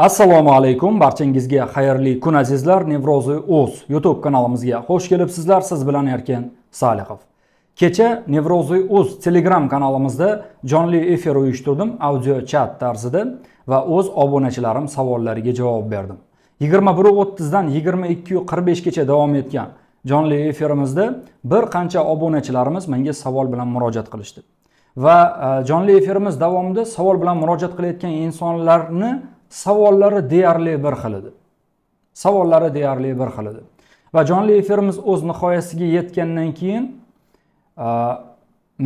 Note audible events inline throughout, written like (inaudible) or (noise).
assalomu alaykum barchangizga xayrli kun azizlar nevrozi o'z youtube kanalimizga xush kelibsizlar siz bilan erkin salihov kecha nevrozi o'z telegram kanalimizda jonli efir uyushtirdim audio chat tarzida va o'z obunachilarim savollariga javob berdim yigirma dan o'ttizdan yigirma qirq beshgacha davom etgan jonli efirimizda bir qancha obunachilarimiz menga savol bilan murojaat qilishdi va e, jonli efirimiz davomida savol bilan murojaat qilayotgan insonlarni savollari deyarli bir xil edi savollari deyarli bir xil edi va jonli efirimiz o'z nihoyasiga yetgandan keyin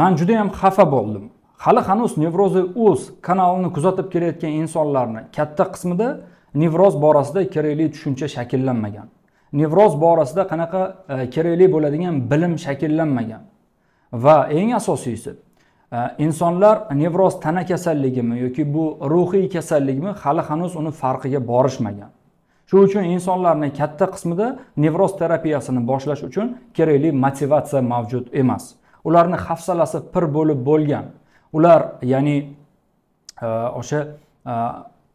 man yam xafa bo'ldim hali hanuz nevrozi uz kanalini kuzatib kelayotgan insonlarni katta qismida nevroz borasida kerakli tushuncha shakllanmagan nevroz borasida qanaqa kerakli bo'ladigan bilim shakllanmagan va eng asosiysi insonlar nevroz tana kasalligimi yoki bu ruhiy kasallikmi hali hanuz uni farqiga borishmagan shu uchun insonlarni katta qismida nevroz terapiyasini boshlash uchun kerakli motivatsiya mavjud emas ularni hafsalasi pir bo'lib bo'lgan ular ya'ni e, o'sha e,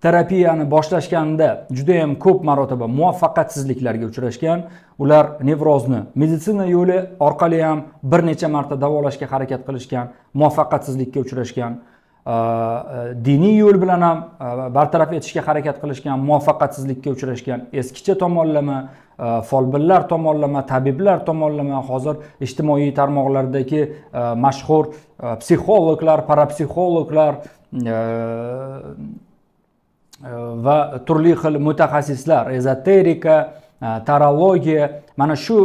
terapiyani boshlashganda judayam ko'p marotaba muvaffaqiyatsizliklarga uchrashgan ular nevrozni meditsina yo'li orqali ham bir necha marta davolashga harakat qilishgan muvaffaqiyatsizlikka uchrashgan diniy yo'l bilan ham bartaraf etishga harakat qilishgan muvaffaqiyatsizlikka uchrashgan eskicha tomonlama folbinlar tomonlama tabiblar tomonlama hozir ijtimoiy tarmoqlardagi mashhur psixologlar parapsixologlar va turli xil mutaxassislar ezoterika tarologiya mana shu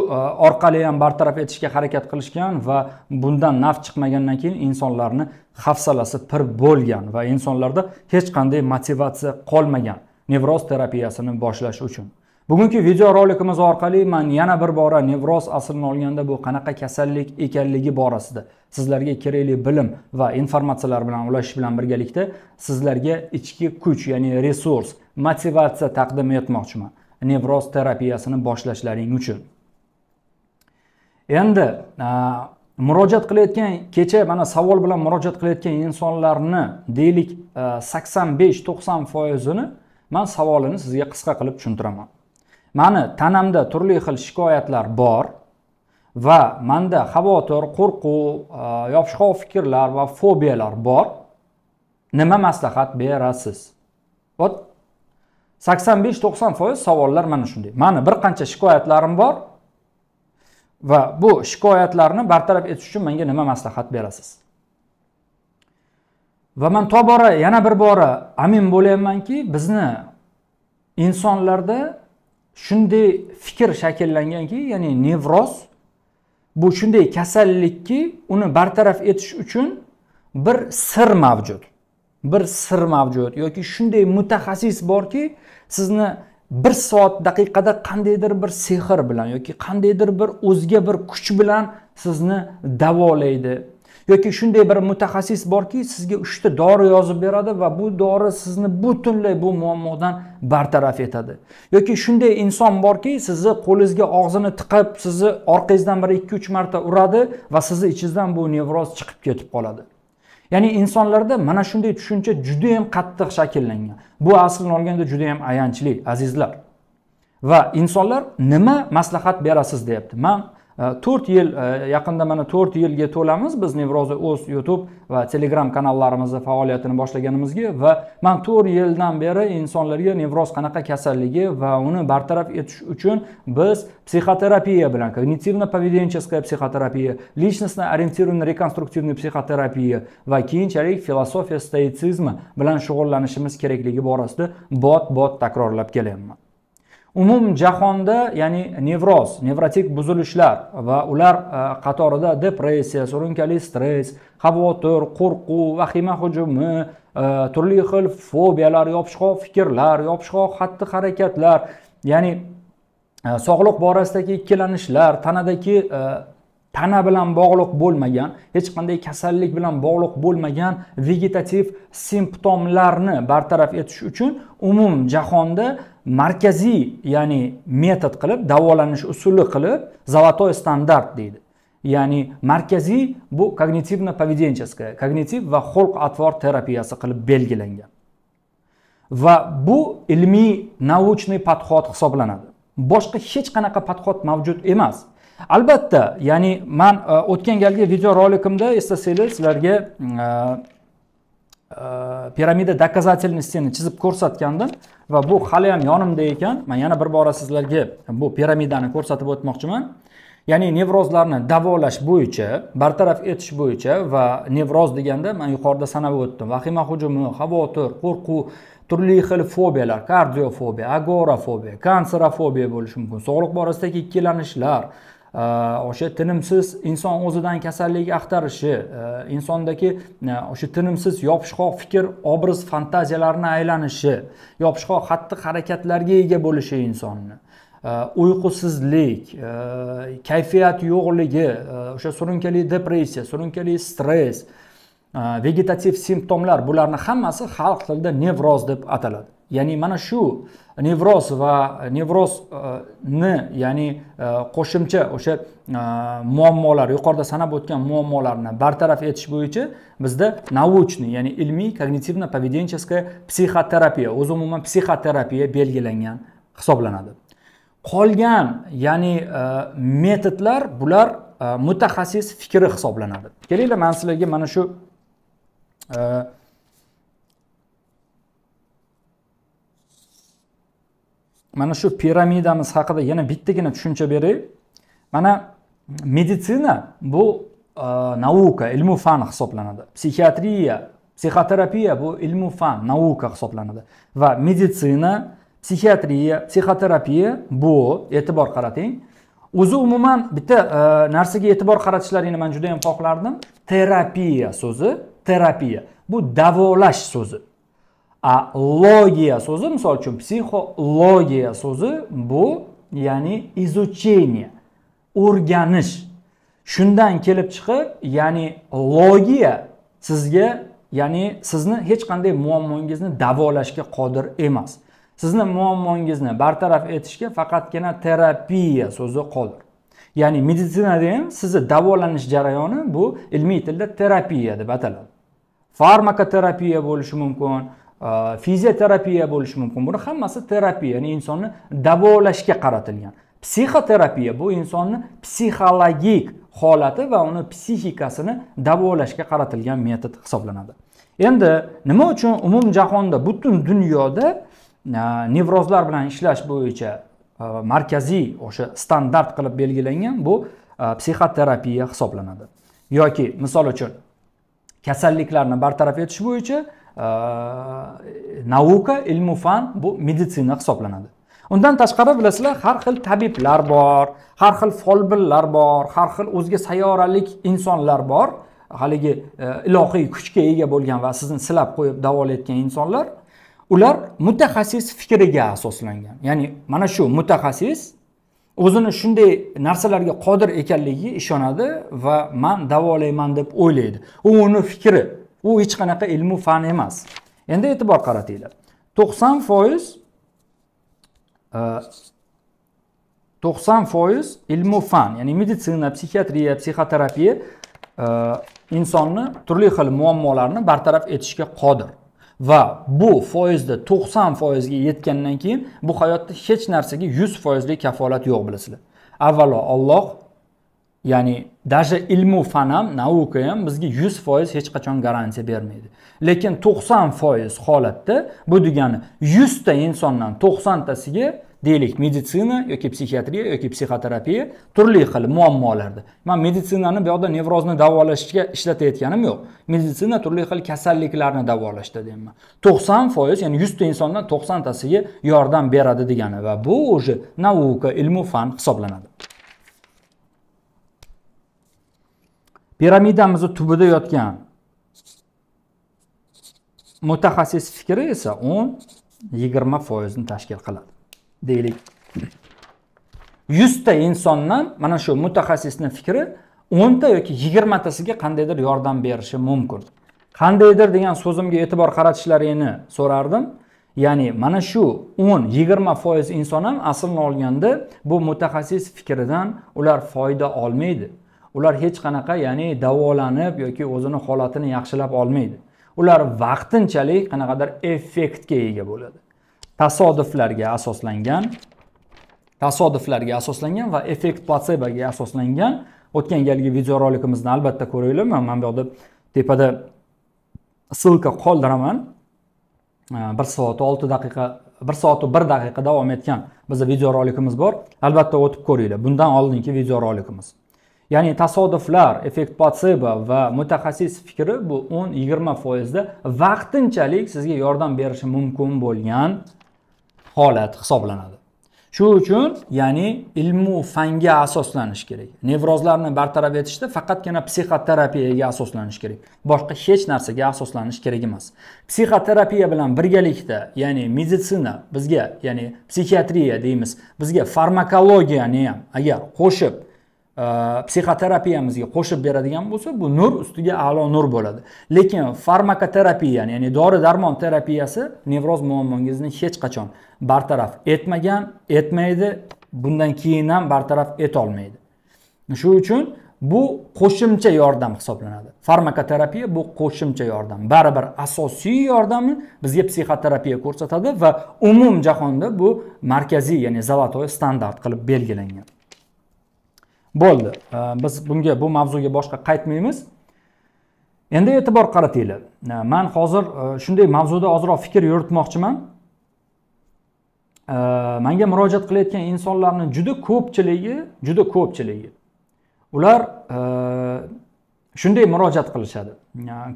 orqali ham bartaraf etishga harakat qilishgan va bundan naf chiqmagandan keyin insonlarni hafsalasi pir bo'lgan va insonlarda hech qanday motivatsiya qolmagan nevroz terapiyasini boshlash uchun bugungi video rolikimiz orqali man yana bir bora nevroz aslini olganda bu qanaqa kasallik ekanligi borasida sizlarga kerakli bilim va informatsiyalar bilan ulashish bilan birgalikda sizlarga ichki kuch ya'ni resurs motivatsiya taqdim etmoqchiman nevroz terapiyasini boshlashlaring uchun endi murojaat qilayotgan kecha mana savol bilan murojaat qilayotgan insonlarni deylik sakson besh to'qson foizini man savolini sizga qisqa qilib tushuntiraman mani tanamda turli xil shikoyatlar bor va manda xavotir qo'rquv e, yopishqoq fikrlar va fobiyalar bor nima maslahat berasiz вот sakson besh to'qson foiz savollar mana shunday mani bir qancha shikoyatlarim bor va bu shikoyatlarni bartaraf etish uchun menga nima maslahat berasiz va man tobora yana bir bora amin bo'lyapmanki bizni insonlarda shunday fikr shakllanganki ya'ni nevroz bu shunday kasallikki uni bartaraf etish uchun bir sir mavjud bir sir mavjud yoki shunday mutaxassis borki sizni bir soat daqiqada qandaydir bir sehr bilan yoki qandaydir bir o'zga bir kuch bilan sizni davolaydi yoki shunday bir mutaxassis borki sizga uchta dori yozib beradi va bu dori sizni butunlay bu muammodan bartaraf etadi yoki shunday inson borki sizni qo'lingizga og'zini tiqib sizni orqangizdan bir ikki uch marta uradi va sizni ichingizdan bu nevroz chiqib ketib qoladi ya'ni insonlarda mana shunday tushuncha judayam qattiq shakllangan bu aslini olganda judayam ayanchli azizlar va insonlar nima maslahat berasiz deyapti man Э, to'rt yil э, yaqinda mana to'rt yilga to'lamiz biz nevroza o'z youtube va telegram kanallarimizni faoliyatini boshlaganimizga va man to'rt yildan beri insonlarga nevroz qanaqa kasalligi va uni bartaraf etish uchun biz psixoterapiya bilan kognitivno поведенческая psixoterapiya личностно ориентированный реконструктивный psixoterapiya va keyinchalik filosofiya stoitsizmi bilan shug'ullanishimiz kerakligi borasida bot bot takrorlab kelyapman umum jahonda ya'ni nevroz nevrotik buzilishlar va ular e, qatorida depressiya surunkali stress xavotir qo'rquv vahima hujumi e, turli xil fobiyalar yopishqoq fikrlar yopishqoq xatti harakatlar ya'ni e, sog'liq borasidagi ikkilanishlar tanadagi tana bilan bog'liq bo'lmagan hech qanday kasallik bilan bog'liq bo'lmagan vegetativ simptomlarni bartaraf etish uchun umum jahonda markaziy ya'ni metod qilib davolanish usuli qilib золотой standart deydi ya'ni markaziy bu kognitivno поведенческая kognitiv va xulq atvor terapiyasi qilib belgilangan va bu ilmiy nauchniy подход hisoblanadi boshqa hech qanaqa podxod mavjud emas albatta ya'ni man e, o'tgan galgi video rolikimda eslasangiz sizlarga e, piramida э, доказательностini chizib ko'rsatgandim va bu hali ham yonimda ekan man yana bir bora sizlarga bu piramidani ko'rsatib o'tmoqchiman ya'ni nevrozlarni davolash bo'yicha bartaraf etish bo'yicha va nevroz deganda man yuqorida sanab o'tdim vahima hujumi xavotir qo'rquv turli xil fobiyalar kardiofobiya agorafobiya kanserofobiya bo'lishi mumkin sog'liq borasidagi ikkilanishlar o'sha tinimsiz inson o'zidan kasallik axtarishi e, insondagi e, o'sha tinimsiz yopishqoq fikr obraz fantaziyalarni aylanishi yopishqoq xatti harakatlarga ega bo'lishi insonni e, uyqusizlik kayfiyat yo'qligi o'sha surunkali depressiya surunkali stress vegetativ simptomlar bularni hammasi xalq tilida nevroz deb ataladi ya'ni mana shu nevroz va nevrozni e, ya'ni e, qo'shimcha o'sha e, muammolar yuqorida sanab o'tgan muammolarni bartaraf etish bo'yicha bizda научный ya'ni ilmiy kognitivno поведенческая psixoterapiya o'zi umuman psixoterapiya belgilangan hisoblanadi qolgan ya'ni metodlar bular mutaxassis fikri hisoblanadi kelinglar man sizlarga mana shu mana shu piramidamiz haqida yana bittagina tushuncha beray mana meditsina bu e, nauka ilmu fan hisoblanadi psixiatriya psixoterapiya bu ilmu fan nauka hisoblanadi va meditsina psixiatriya psixoterapiya bu e'tibor qarating o'zi umuman bitta e, narsaga e'tibor qaratishlaringni man juda yam xohlardim terapiya so'zi terapiya bu davolash so'zi a logiya so'zi misol uchun psixologiya so'zi bu ya'ni изучение o'rganish shundan kelib chiqib ya'ni logiya sizga ya'ni sizni hech qanday muammongizni davolashga qodir emas sizni muammongizni bartaraf etishga faqatgina terapiya so'zi qodir ya'ni meditsinada ham sizni davolanish jarayoni bu ilmiy tilda terapiya deb ataladi farmakoterapiya bo'lishi mumkin fizioterapiya э, bo'lishi mumkin buni hammasi terapiya ya'ni insonni davolashga qaratilgan psixoterapiya bu insonni psixologik holati va uni psixikasini davolashga qaratilgan metod hisoblanadi endi nima uchun umumjahonda butun dunyoda e, nevrozlar bilan ishlash bo'yicha e, markaziy o'sha standart qilib belgilangan bu e, psixoterapiya hisoblanadi yoki misol uchun kasalliklarni bartaraf etish bo'yicha nauka э, ilmu fan bu meditsina hisoblanadi undan tashqari bilasizlar har xil tabiblar bor har xil folbinlar bor har xil o'zga sayyoralik insonlar bor haligi e, ilohiy kuchga ega bo'lgan va sizni silab qo'yib davolayotgan insonlar ular mutaxassis fikriga asoslangan ya'ni mana shu mutaxassis o'zini shunday narsalarga qodir ekanligiga ishonadi va man davolayman deb o'ylaydi u uni fikri u hech qanaqa ilmu fan emas endi e'tibor qaratinglar to'qson foiz e, to'qson foiz ilmu fan ya'ni meditsina psixiatriya psixoterapiya e, insonni turli xil muammolarni bartaraf etishga qodir va bu foizda to'qson foizga yetgandan keyin bu hayotda hech narsaga yuz foizlik kafolat yo'q bilasizlar avvalo olloh ya'ni даже ilmu fan ham nauka ham bizga yuz foiz hech qachon garantiya bermaydi lekin to'qson foiz holatda bu degani yuzta insondan to'qsontasiga deylik meditsina yoki psixiatriya yoki psixoterapiya turli xil muammolarda man meditsinani bu yoqda nevrozni davolashga ishlatayotganim yo'q meditsina turli xil kasalliklarni davolashda deyman to'qson foiz ya'ni yuzta insondan to'qsontasiga yordam beradi degani va bu уже nauka ilmu fan hisoblanadi piramidamizni tubida yotgan mutaxassis fikri esa o'n yigirma foizni tashkil qiladi deylik yuzta insondan mana shu mutaxassisni fikri o'nta yoki yigirmatasiga qandaydir yordam berishi mumkin qandaydir degan so'zimga e'tibor qaratishlaringni so'rardim ya'ni mana shu o'n yigirma foiz inson ham aslini olganda bu mutaxassis fikridan ular foyda olmaydi ular hech qanaqa ya'ni davolanib yoki o'zini holatini yaxshilab olmaydi ular vaqtinchalik qanaqadir effektga ega bo'ladi tasodiflarga asoslangan tasodiflarga asoslangan va effekt platsebaga asoslangan o'tgan galgi videorolikimizni albatta ko'ringlar man mana bu yoqda tepada ссылка qoldiraman bir soat olti daqiqa bir soat bir daqiqa davom etgan bizni videorolikimiz bor albatta o'tib ko'ringlar bundan oldingi videorolikimiz ya'ni tasodiflar effekt placebo va mutaxassis fikri bu 10-20 foizda vaqtinchalik sizga yordam berishi mumkin bo'lgan holat hisoblanadi shu uchun ya'ni ilmu fanga asoslanish kerak nevrozlarni bartaraf etishda faqatgina psixoterapiyaga asoslanish kerak boshqa hech narsaga asoslanish kerak emas psixoterapiya bilan birgalikda ya'ni meditsina bizga ya'ni psixiatriya deymiz bizga farmakologiyani ham agar qo'shib psixoterapiyamizga э, qo'shib beradigan bo'lsa bu nur ustiga a'lo nur bo'ladi lekin farmakoterapiya ya'ni dori darmon terapiyasi nevroz muammongizni hech qachon bartaraf etmagan etmaydi bundan keyin ham bartaraf etolmaydi shu uchun bu qo'shimcha yordam hisoblanadi farmakoterapiya bu qo'shimcha yordam baribir asosiy yordamni bizga psixoterapiya ko'rsatadi va umumjahonda bu markaziy ya'ni золотой standart qilib belgilangan bo'ldi biz bunga bu mavzuga boshqa qaytmaymiz endi e'tibor qaratinglar man hozir e, shunday mavzuda ozroq fikr yuritmoqchiman manga murojaat qilayotgan insonlarni juda ko'pchiligi juda ko'pchiligi ular e, shunday murojaat qilishadi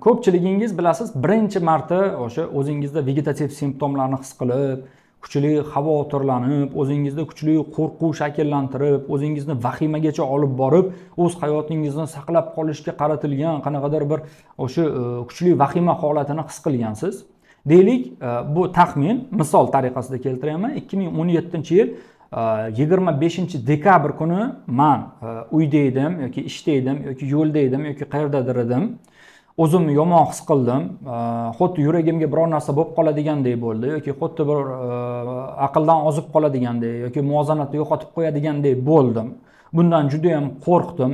ko'pchiligingiz bilasiz birinchi marta o'sha o'zingizda vegetativ simptomlarni his qilib kuchli xavotirlanib o'zingizda kuchli qo'rquv shakllantirib o'zingizni vahimagacha olib borib o'z hayotingizni saqlab qolishga qaratilgan qanaqadir bir e, o'sha e, kuchli vahima holatini his qilgansiz deylik e, bu taxmin misol tariqasida keltiraman ikki ming o'n yettinchi yil yigirma beshinchi dekabr kuni man uyda edim yoki ishda edim yoki yo'lda edim yoki qayerdadir edim o'zimni yomon his qildim xuddi yuragimga biror narsa bo'lib qoladigandek bo'ldi yoki xuddi bir e, aqldan ozib qoladigandek yoki muvozanatni yo'qotib qo'yadigandek bo'ldim bundan juda yam qo'rqdim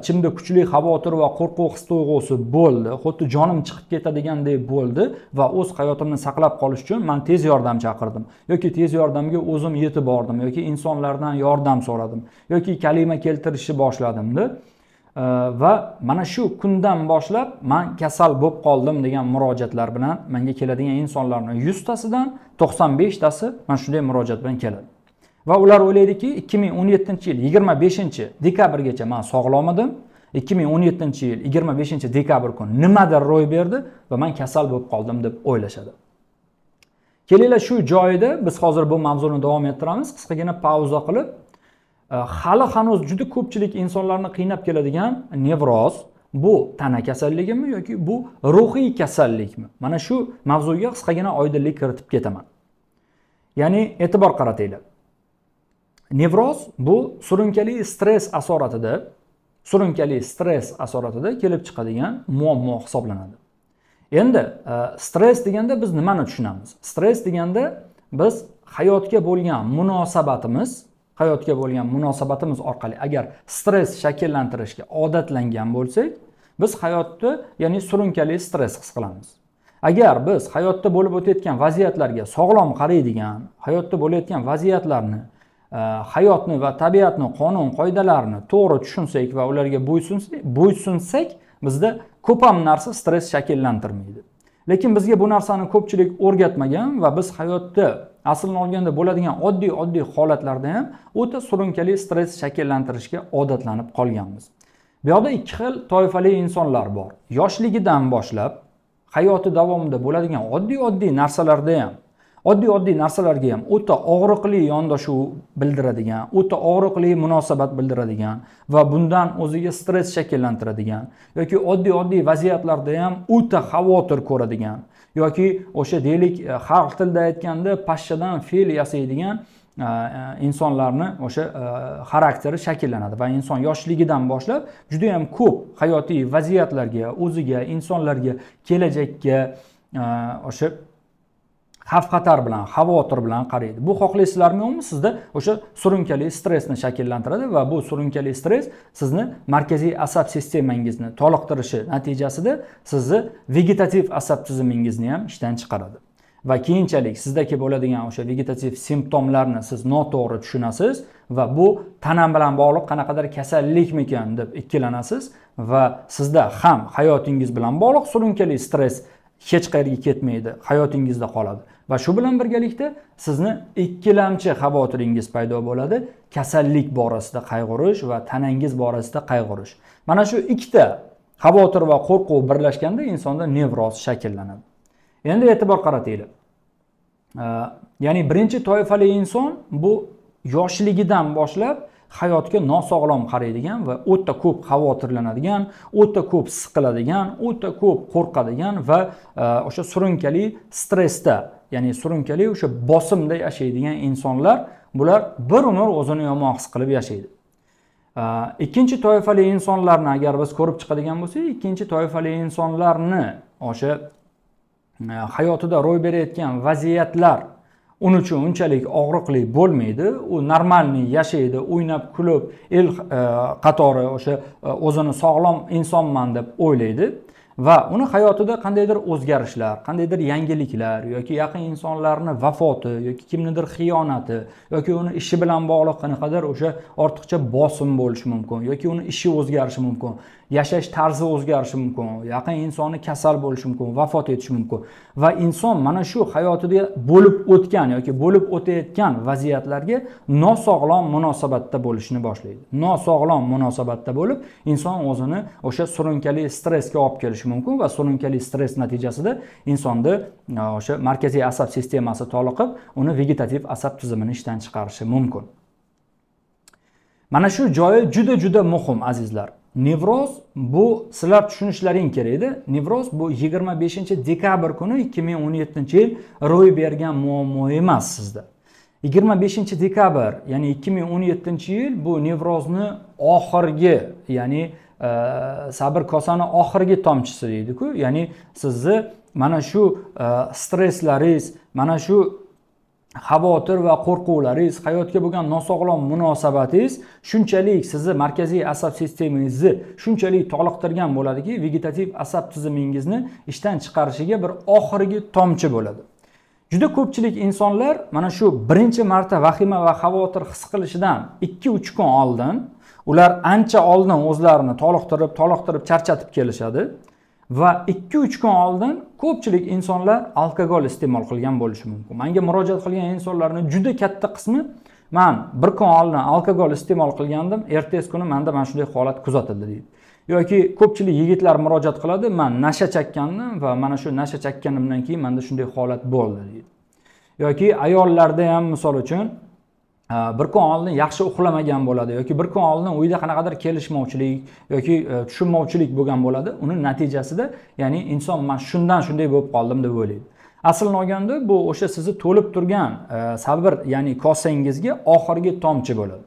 ichimda kuchli xavotir va qo'rquv his tuyg'usi bo'ldi xuddi jonim chiqib ketadigandek bo'ldi va o'z hayotimni saqlab qolish uchun man tez yordam chaqirdim yoki tez yordamga o'zim yetib bordim yoki insonlardan yordam so'radim yoki kalima keltirishni boshladimda va mana shu kundan boshlab man kasal bo'lib qoldim degan murojaatlar bilan menga keladigan insonlarni yuztasidan to'qson beshtasi mana shunday murojaat bilan keladi va ular o'ylaydiki ikki ming o'n yettinchi yil yigirma beshinchi dekabrgacha man sog'lom edim ikki ming o'n yettinchi yil yigirma beshinchi dekabr kuni nimadir ro'y berdi va man kasal bo'lib qoldim deb o'ylashadi kelinglar shu joyida biz hozir bu mavzuni davom ettiramiz qisqagina pauza qilib Э, hali hanuz juda ko'pchilik insonlarni qiynab keladigan nevroz bu tana kasalligimi yoki bu ruhiy kasallikmi mana shu mavzuga qisqagina oydinlik kiritib ketaman ya'ni e'tibor qaratinglar nevroz bu surunkali stress asoratida surunkali stress asoratida kelib chiqadigan muammo hisoblanadi endi e, stress deganda biz nimani tushunamiz stress deganda biz hayotga bo'lgan munosabatimiz hayotga bo'lgan munosabatimiz orqali agar stress shakllantirishga odatlangan bo'lsak biz hayotni ya'ni surunkali stress his qilamiz agar biz hayotda bo'lib o'tayotgan vaziyatlarga sog'lom qaraydigan hayotda bo'layotgan vaziyatlarni e, hayotni va tabiatni qonun qoidalarini to'g'ri tushunsak va ularga bo'ysunsak bizda ko'pam narsa stress shakllantirmaydi lekin bizga bu narsani ko'pchilik o'rgatmagan va biz hayotda aslini olganda bo'ladigan oddiy oddiy holatlarda ham o'ta surunkali stress shakllantirishga odatlanib qolganmiz bu yoqda ikki xil toifali insonlar bor yoshligidan boshlab hayoti davomida bo'ladigan oddiy oddiy narsalarda ham oddiy oddiy narsalarga ham o'ta og'riqli yondashuv bildiradigan o'ta og'riqli munosabat bildiradigan va bundan o'ziga stress shakllantiradigan yoki oddiy oddiy vaziyatlarda ham o'ta xavotir ko'radigan yoki o'sha deylik e, xalq tilida aytganda pashshadan fe'l yasaydigan e, e, insonlarni o'sha xarakteri shakllanadi va inson yoshligidan boshlab juda yam ko'p hayotiy vaziyatlarga o'ziga insonlarga kelajakka o'sha xavf xatar bilan xavotir bilan qaraydi bu xohlaysizlarmi yo'qmi sizda o'sha surunkali stressni shakllantiradi va bu surunkali stress sizni markaziy asab sistemangizni toliqtirishi natijasida sizni vegetativ asab tizimingizni ham ishdan chiqaradi va keyinchalik sizdagi bo'ladigan o'sha vegetativ simptomlarni siz noto'g'ri tushunasiz va bu tana bilan bog'liq qanaqadir kasallikmikan deb ikkilanasiz va sizda ham hayotingiz bilan bog'liq surunkali stress hech qayerga ketmaydi hayotingizda qoladi va shu bilan birgalikda sizni ikkilamchi xavotiringiz paydo bo'ladi kasallik borasida qayg'urish va tanangiz borasida qayg'urish mana shu ikkita xavotir va qo'rquv birlashganda insonda nevroz shakllanadi endi e'tibor qarataylik ya'ni birinchi toifali inson bu yoshligidan boshlab hayotga nosog'lom qaraydigan va o'ta ko'p xavotirlanadigan o'ta ko'p siqiladigan o'ta ko'p qo'rqadigan va e, o'sha surunkali stressda ya'ni surunkali o'sha bosimda yashaydigan insonlar bular bir umr o'zini yomon his qilib yashaydi ikkinchi toifali insonlarni agar biz ko'rib chiqadigan bo'lsak ikkinchi toifali insonlarni o'sha hayotida ro'y berayotgan vaziyatlar uning uchun unchalik og'riqli bo'lmaydi u normalniy yashaydi o'ynab kulib el qatori o'sha o'zini sog'lom insonman deb o'ylaydi va uni hayotida qandaydir o'zgarishlar qandaydir yangiliklar yoki yaqin insonlarni vafoti yoki kimnidir xiyonati yoki uni ishi bilan bog'liq qanaqadir o'sha ortiqcha bosim bo'lishi mumkin yoki uni ishi o'zgarishi mumkin yashash tarzi o'zgarishi mumkin yaqin insoni kasal bo'lishi mumkin vafot etishi mumkin va inson mana shu hayotida bo'lib o'tgan yoki bo'lib o'tayotgan vaziyatlarga nosog'lom munosabatda bo'lishni boshlaydi nosog'lom munosabatda bo'lib inson o'zini o'sha surunkali stressga olib kelishi mumkin va surunkali stress natijasida insonda e, o'sha markaziy asab sistemasi toliqib uni vegetativ asab tizimini ishdan chiqarishi mumkin mana shu joyi juda juda muhim azizlar nevroz bu sizlar tushunishlaring kerakda nevroz bu 25 dekabr kuni 2017 yil ro'y bergan muammo emas sizda 25 dekabr ya'ni 2017 yil bu nevrozni oxirgi ya'ni e, sabr kosani oxirgi tomchisi deydiku ya'ni sizni mana shu e, stresslaringiz mana shu xavotir va qo'rquvlaringiz hayotga bo'lgan nosog'lom munosabatingiz shunchalik sizni markaziy asab sistemangizni shunchalik toliqtirgan bo'ladiki vegetativ asab tizimingizni ishdan chiqarishiga bir oxirgi tomchi bo'ladi juda ko'pchilik insonlar mana shu birinchi marta vahima va xavotir his qilishidan ikki uch kun oldin ular ancha oldin o'zlarini toliqtirib toliqtirib charchatib kelishadi va 2-3 kun oldin ko'pchilik insonlar alkogol iste'mol qilgan bo'lishi mumkin manga murojaat qilgan insonlarni juda katta qismi man bir kun oldin alkogol iste'mol qilgandim ertasi kuni manda mana shunday holat kuzatildi deydi yoki ko'pchilik yigitlar murojaat qiladi man nasha chakkandim va mana shu nasha chakkanimdan keyin manda shunday holat bo'ldi deydi yoki ayollarda ham misol uchun bir kun oldin yaxshi uxlamagan bo'ladi yoki bir kun oldin uyda qanaqadir kelishmovchilik yoki e, tushunmovchilik bo'lgan bo'ladi uni natijasida ya'ni inson man shundan shunday bo'lib qoldim deb o'ylaydi aslini olganda bu o'sha sizni to'lib turgan e, sabr ya'ni kosangizga oxirgi tomchi bo'ladi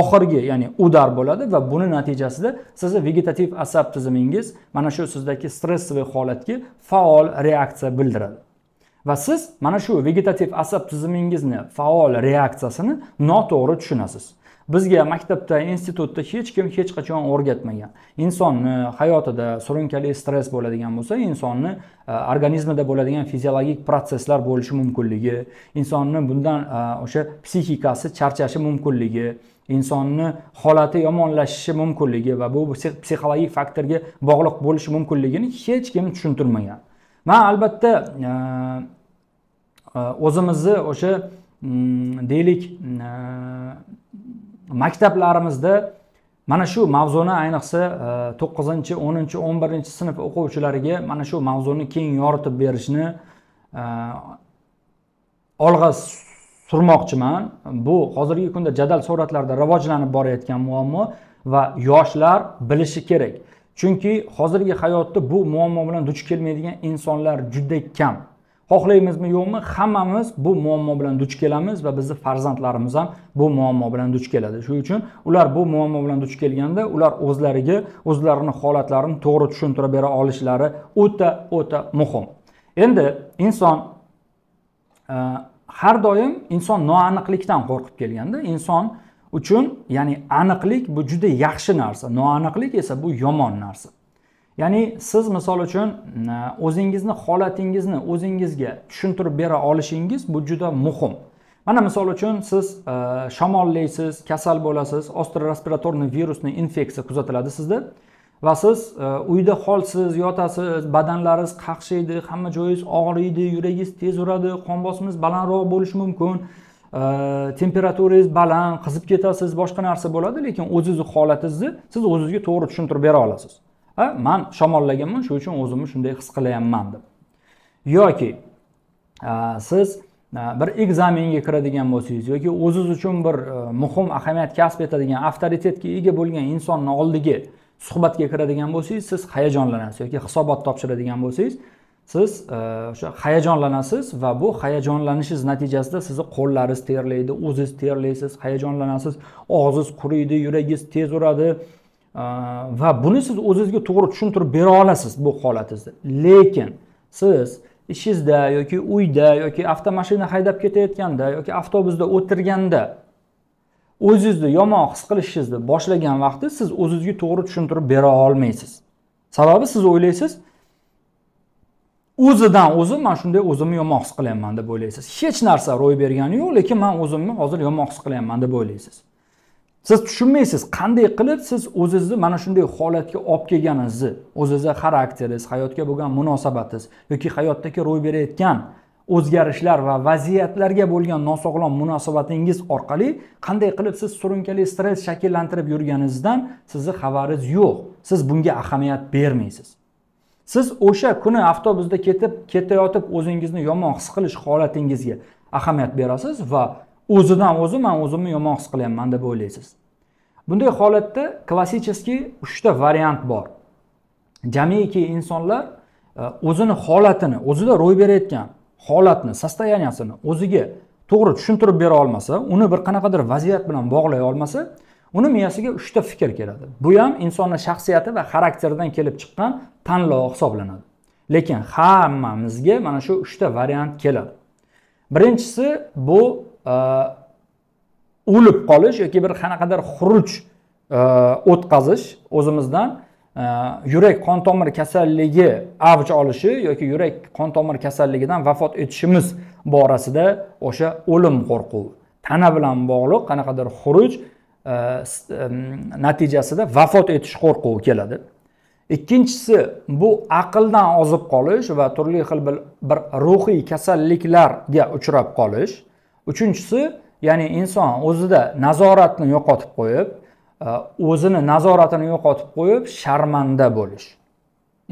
oxirgi ya'ni udar bo'ladi va buni natijasida sizni vegetativ asab tizimingiz mana shu sizdagi stressовый holatga faol reaksiya bildiradi va siz mana shu vegetativ asab tizimingizni faol reaksiyasini noto'g'ri tushunasiz bizga maktabda institutda hech kim hech qachon o'rgatmagan insonni e, hayotida surunkali stress bo'ladigan bo'lsa insonni e, organizmida bo'ladigan fiziologik protsesslar bo'lishi mumkinligi insonni bundan e, o'sha psixikasi charchashi mumkinligi insonni holati yomonlashishi mumkinligi va bu psixologik faktorga bog'liq bo'lishi mumkinligini hech kim tushuntirmagan man albatta e, e, o'zimizni o'sha mm, deylik e, maktablarimizda mana shu mavzuni ayniqsa to'qqizinchi o'ninchi o'n birinchi sinf o'quvchilariga mana shu mavzuni keng yoritib berishni olg'a surmoqchiman bu hozirgi kunda jadal sur'atlarda rivojlanib borayotgan muammo va yoshlar bilishi kerak chunki hozirgi hayotda bu muammo bilan duch kelmaydigan insonlar juda kam xohlaymizmi yo'qmi hammamiz bu muammo bilan duch kelamiz va bizni farzandlarimiz ham bu muammo bilan duch keladi shuning uchun ular bu muammo bilan duch kelganda ular o'zlariga o'zlarini holatlarini to'g'ri tushuntirib bera olishlari o'ta o'ta muhim endi inson e, har doim inson noaniqlikdan qo'rqib kelganda inson uchun ya'ni aniqlik bu juda yaxshi narsa noaniqlik esa bu yomon narsa ya'ni siz misol uchun e, o'zingizni holatingizni o'zingizga tushuntirib bera olishingiz bu juda muhim mana misol uchun siz e, shamollaysiz kasal bo'lasiz ostro respiratorniy virusni infeksiya kuzatiladi sizda va siz e, uyda holsiz yotasiz badanlaringiz qaqshaydi hamma joyingiz og'riydi yuragingiz tez uradi qon bosimingiz balandroq bo'lishi mumkin Э, temperaturangiz baland qizib ketasiz boshqa narsa bo'ladi lekin o'zingizni holatingizni siz o'zingizga to'g'ri tushuntirib bera olasiz a man shamollaganman shuning uchun o'zimni shunday his qilyapman deb yoki e, siz e, bir ekzamenga kiradigan bo'lsangiz yoki o'zingiz uchun bir e, muhim ahamiyat kasb etadigan avtoritetga ega bo'lgan insonni oldiga suhbatga kiradigan bo'lsangiz siz hayajonlanasiz yoki hisobot topshiradigan bo'lsangiz siz o'sha e, hayajonlanasiz va bu hayajonlanishingiz natijasida sizni qo'llaringiz terlaydi o'zingiz terlaysiz hayajonlanasiz og'zingiz quriydi yuragingiz tez uradi e, va buni siz o'zingizga to'g'ri tushuntirib bera olasiz bu holatingizni lekin siz ishingizda yoki uyda yoki avtomashina haydab ketayotganda yoki avtobusda o'tirganda o'zingizni yomon his qilishingizni boshlagan vaqtingiz siz o'zingizga to'g'ri tushuntirib bera olmaysiz sababi siz o'ylaysiz o'zidan o'zi mana shunday o'zimni yomon his qilyapman deb o'ylaysiz hech narsa ro'y bergani yo'q lekin man o'zimni hozir yomon his qilyapman deb o'ylaysiz siz tushunmaysiz qanday qilib siz o'zingizni mana shunday holatga olib kelganingizni o'zizni xarakteringiz hayotga bo'lgan munosabatingiz yoki hayotdagi ro'y berayotgan o'zgarishlar va vaziyatlarga bo'lgan nosog'lom munosabatingiz orqali qanday qilib siz surunkali stress shakllantirib yurganingizdan sizni xabaringiz yo'q siz bunga ahamiyat bermaysiz siz o'sha kuni avtobusda ketib ketayotib o'zingizni yomon his qilish holatingizga ahamiyat berasiz va o'zidan o'zi man o'zimni yomon his qilyapman deb o'ylaysiz bunday holatda klassический uchta variant bor jamiki insonlar e, o'zini holatini o'zida ro'y berayotgan holatni состояниясini o'ziga to'g'ri tushuntirib bera olmasa uni bir qanaqadir vaziyat bilan bog'lay olmasa uni miyasiga uchta fikr keladi bu ham insonni shaxsiyati va xarakteridan kelib chiqqan tanlov hisoblanadi lekin hammamizga mana shu uchta variant keladi birinchisi bu e, o'lib qolish yoki bir qanaqadir xuruj e, o'tkazish o'zimizdan e, yurak qon tomir kasalligi avj olishi yoki yurak qon tomir kasalligidan vafot etishimiz borasida o'sha o'lim qo'rquvi tana bilan bog'liq qanaqadir xuruj natijasida э, vafot etish qo'rquvi keladi ikkinchisi bu aqldan ozib qolish va turli xil bir ruhiy kasalliklarga uchrab qolish uchinchisi ya'ni inson o'zida nazoratni yo'qotib qo'yib e, o'zini nazoratini yo'qotib qo'yib sharmanda bo'lish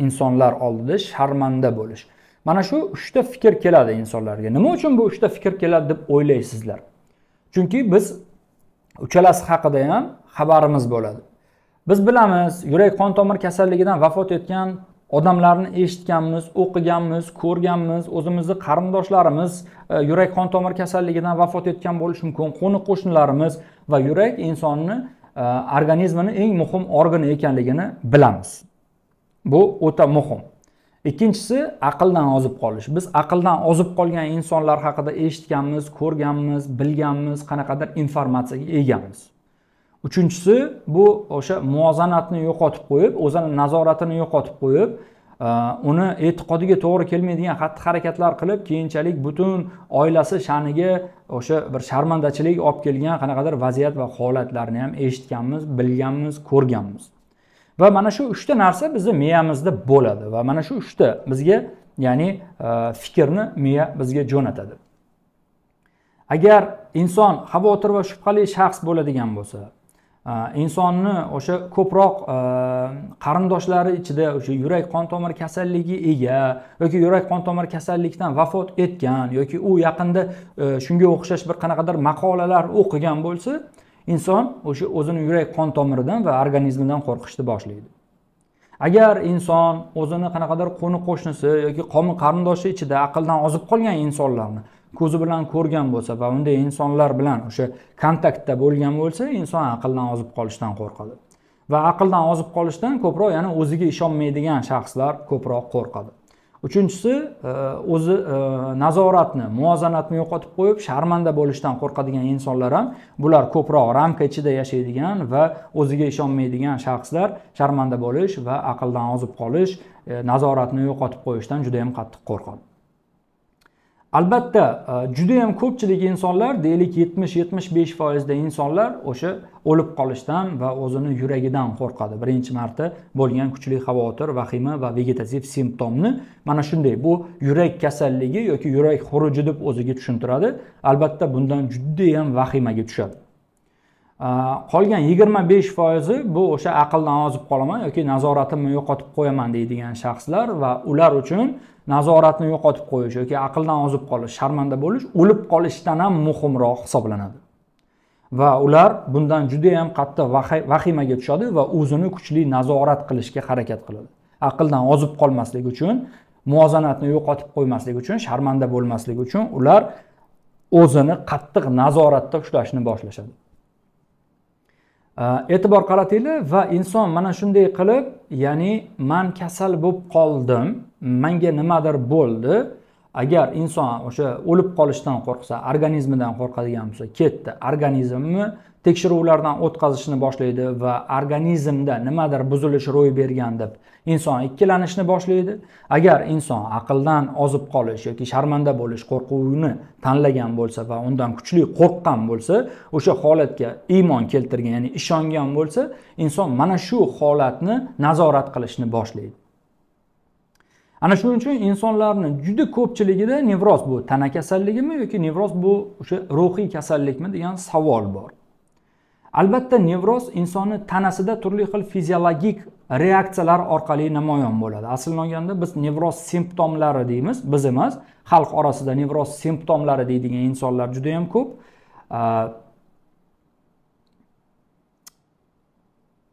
insonlar oldida sharmanda bo'lish mana shu uchta fikr keladi insonlarga nima uchun bu uchta fikr keladi deb o'ylaysizlar chunki biz uchalasi haqida ham xabarimiz bo'ladi biz bilamiz yurak qon tomir kasalligidan vafot etgan odamlarni eshitganmiz o'qiganmiz ko'rganmiz o'zimizni qarindoshlarimiz yurak qon tomir kasalligidan vafot etgan bo'lishi mumkin qo'ni qo'shnilarimiz va yurak insonni e, organizmini eng muhim organi ekanligini bilamiz bu o'ta muhim ikkinchisi aqldan ozib qolish biz aqldan ozib qolgan insonlar haqida eshitganmiz ko'rganmiz bilganmiz qanaqadir informatsiyaga egamiz uchinchisi bu o'sha muvozanatni yo'qotib qo'yib o'zini nazoratini yo'qotib qo'yib e, uni e'tiqodiga to'g'ri kelmaydigan xatti harakatlar qilib keyinchalik butun oilasi sha'niga o'sha bir sharmandachilik olib kelgan qanaqadir vaziyat va holatlarni ham eshitganmiz bilganmiz ko'rganmiz va mana shu uchta narsa bizni miyamizda bo'ladi va mana shu uchta bizga ya'ni e, fikrni miya bizga jo'natadi agar inson xavotir va shubhali shaxs bo'ladigan bo'lsa e, insonni o'sha ko'proq e, qarindoshlari ichida o'sha yurak qon tomir kasalligiga ega yoki yurak qon tomir kasallikdan vafot etgan yoki u yaqinda shunga o'xshash bir qanaqadir maqolalar o'qigan bo'lsa inson o'sha o'zini yurak qon tomiridan va organizmidan qo'rqishni boshlaydi agar inson o'zini qanaqadir qo'ni qo'shnisi yoki qavmi qarindoshi ichida aqldan ozib qolgan insonlarni ko'zi bilan ko'rgan bo'lsa va unday insonlar bilan o'sha kontaktda bo'lgan bo'lsa inson aqldan ozib qolishdan qo'rqadi va aqldan ozib qolishdan ko'proq yana o'ziga ishonmaydigan shaxslar ko'proq qo'rqadi uchinchisi e, o'zi e, nazoratni muvozanatni yo'qotib qo'yib sharmanda bo'lishdan qo'rqadigan insonlar ham bular ko'proq ramka ichida yashaydigan va o'ziga ishonmaydigan shaxslar sharmanda bo'lish va aqldan ozib qolish e, nazoratni yo'qotib qo'yishdan juda yam qattiq qo'rqadi albatta e, juda ham ko'pchilik insonlar deylik 70-75 da foizda insonlar o'sha o'lib qolishdan va o'zini yuragidan qo'rqadi birinchi marta bo'lgan kuchli xavotir vahima va vegetativ simptomni mana shunday bu yurak kasalligi yoki yurak xuruji deb o'ziga tushuntiradi albatta bundan judayam vahimaga tushadi e, qolgan yigirma besh foizi bu o'sha aqldan ozib qolaman yoki nazoratimni yo'qotib qo'yaman deydigan shaxslar va ular uchun nazoratni yo'qotib qo'yish yoki aqldan ozib qolish sharmanda bo'lish o'lib qolishdan ham muhimroq hisoblanadi va ular bundan judayam qattiq vahimaga tushadi va o'zini kuchli nazorat qilishga harakat qiladi aqldan ozib qolmaslik uchun muvozanatni yo'qotib qo'ymaslik uchun sharmanda bo'lmaslik uchun ular o'zini qattiq nazoratda ushlashni boshlashadi e'tibor qarataylik va inson mana shunday qilib ya'ni man kasal bo'lib qoldim menga nimadir bo'ldi agar inson o'sha o'lib qolishdan qo'rqsa organizmidan qo'rqadigan bo'lsa ketdi organizmni tekshiruvlardan o'tkazishni boshlaydi va organizmda nimadir buzilish ro'y bergan deb inson ikkilanishni boshlaydi agar inson aqldan ozib qolish yoki sharmanda bo'lish qo'rquvni tanlagan bo'lsa va undan kuchli qo'rqqan bo'lsa o'sha holatga iymon keltirgan ya'ni ishongan bo'lsa inson mana shu holatni nazorat qilishni boshlaydi ana shuning uchun insonlarni juda ko'pchiligida nevroz bu tana kasalligimi yoki nevroz bu o'sha ruhiy kasallikmi degan savol bor albatta nevroz insonni tanasida turli xil fiziologik reaksiyalar orqali namoyon bo'ladi aslini olganda biz nevroz simptomlari deymiz biz emas xalq orasida nevroz simptomlari deydigan insonlar juda yam ko'p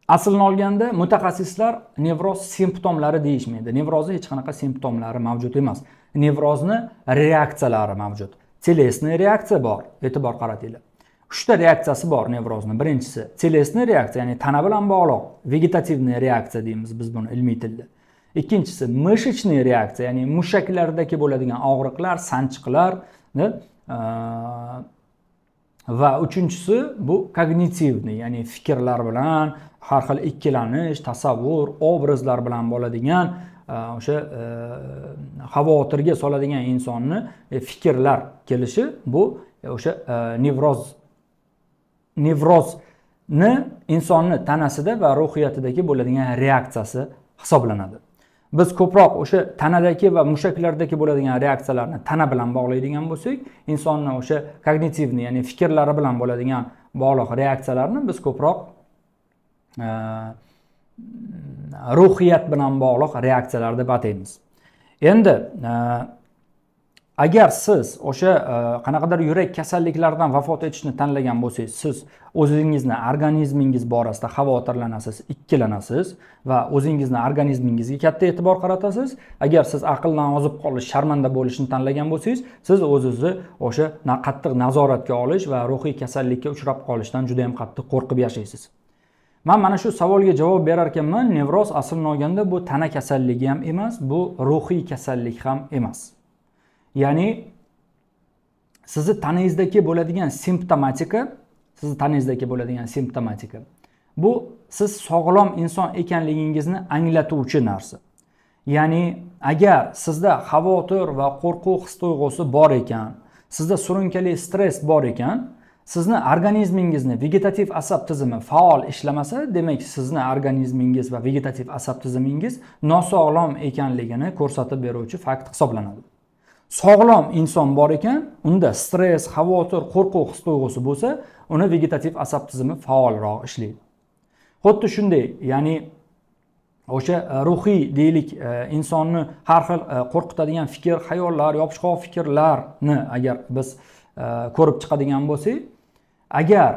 aslini olganda mutaxassislar nevroz simptomlari deyishmaydi nevrozni hech qanaqa simptomlari mavjud emas nevrozni reaksiyalari mavjud telesniy reaksiya bor e'tibor qaratinglar uchta reaksiyasi bor nevrozni birinchisi telesniy reaksiya ya'ni tana bilan bog'liq vegetativniy reaksiya deymiz biz buni ilmiy tilda ikkinchisi mishichniy reaksiya ya'ni mushaklardagi bo'ladigan og'riqlar sanchiqlar va uchinchisi bu kognitivniy ya'ni fikrlar bilan har xil ikkilanish tasavvur obrazlar bilan bo'ladigan e, o'sha xavotirga e, soladigan insonni e, fikrlar kelishi bu o'sha nevroz nevrozni insonni tanasida va ruhiyatidagi bo'ladigan reaksiyasi hisoblanadi biz ko'proq o'sha tanadagi va mushaklardagi bo'ladigan reaksiyalarni tana bilan bog'laydigan bo'lsak insonni o'sha kognitivni ya'ni fikrlari bilan bo'ladigan bog'liq reaksiyalarni biz ko'proq e, ruhiyat bilan bog'liq reaksiyalar deb ataymiz endi e, agar siz o'sha e, qanaqadir yurak kasalliklaridan vafot etishni tanlagan bo'lsangiz siz o'zingizni organizmingiz borasida xavotirlanasiz ikkilanasiz va o'zingizni organizmingizga katta e'tibor qaratasiz agar siz aqldan ozib qolish sharmanda bo'lishni tanlagan bo'lsangiz siz o'zingizni o'sha qattiq nazoratga olish va ruhiy kasallikka uchrab qolishdan juda yam qattiq qo'rqib yashaysiz man mana shu savolga javob berar ekanman nevroz aslini olganda bu tana kasalligi ham emas bu ruhiy kasallik ham emas ya'ni sizni tanangizdagi bo'ladigan simptomatika sizni tanangizdagi bo'ladigan simptomatika bu siz sog'lom inson ekanligingizni anglatuvchi narsa ya'ni agar sizda xavotir va qo'rquv his tuyg'usi bor ekan sizda surunkali stress bor ekan sizni organizmingizni vegetativ asab tizimi faol ishlamasa demak sizni organizmingiz va vegetativ asab tizimingiz nosog'lom ekanligini ko'rsatib beruvchi fakt hisoblanadi sog'lom inson bor ekan unda stress xavotir qo'rquv his tuyg'usi bo'lsa uni vegetativ asab tizimi faolroq ishlaydi xuddi shunday ya'ni o'sha e, ruhiy deylik e, insonni har xil e, qo'rqitadigan fikr xayollar yopishqoq fikrlarni agar biz ko'rib chiqadigan bo'lsak agar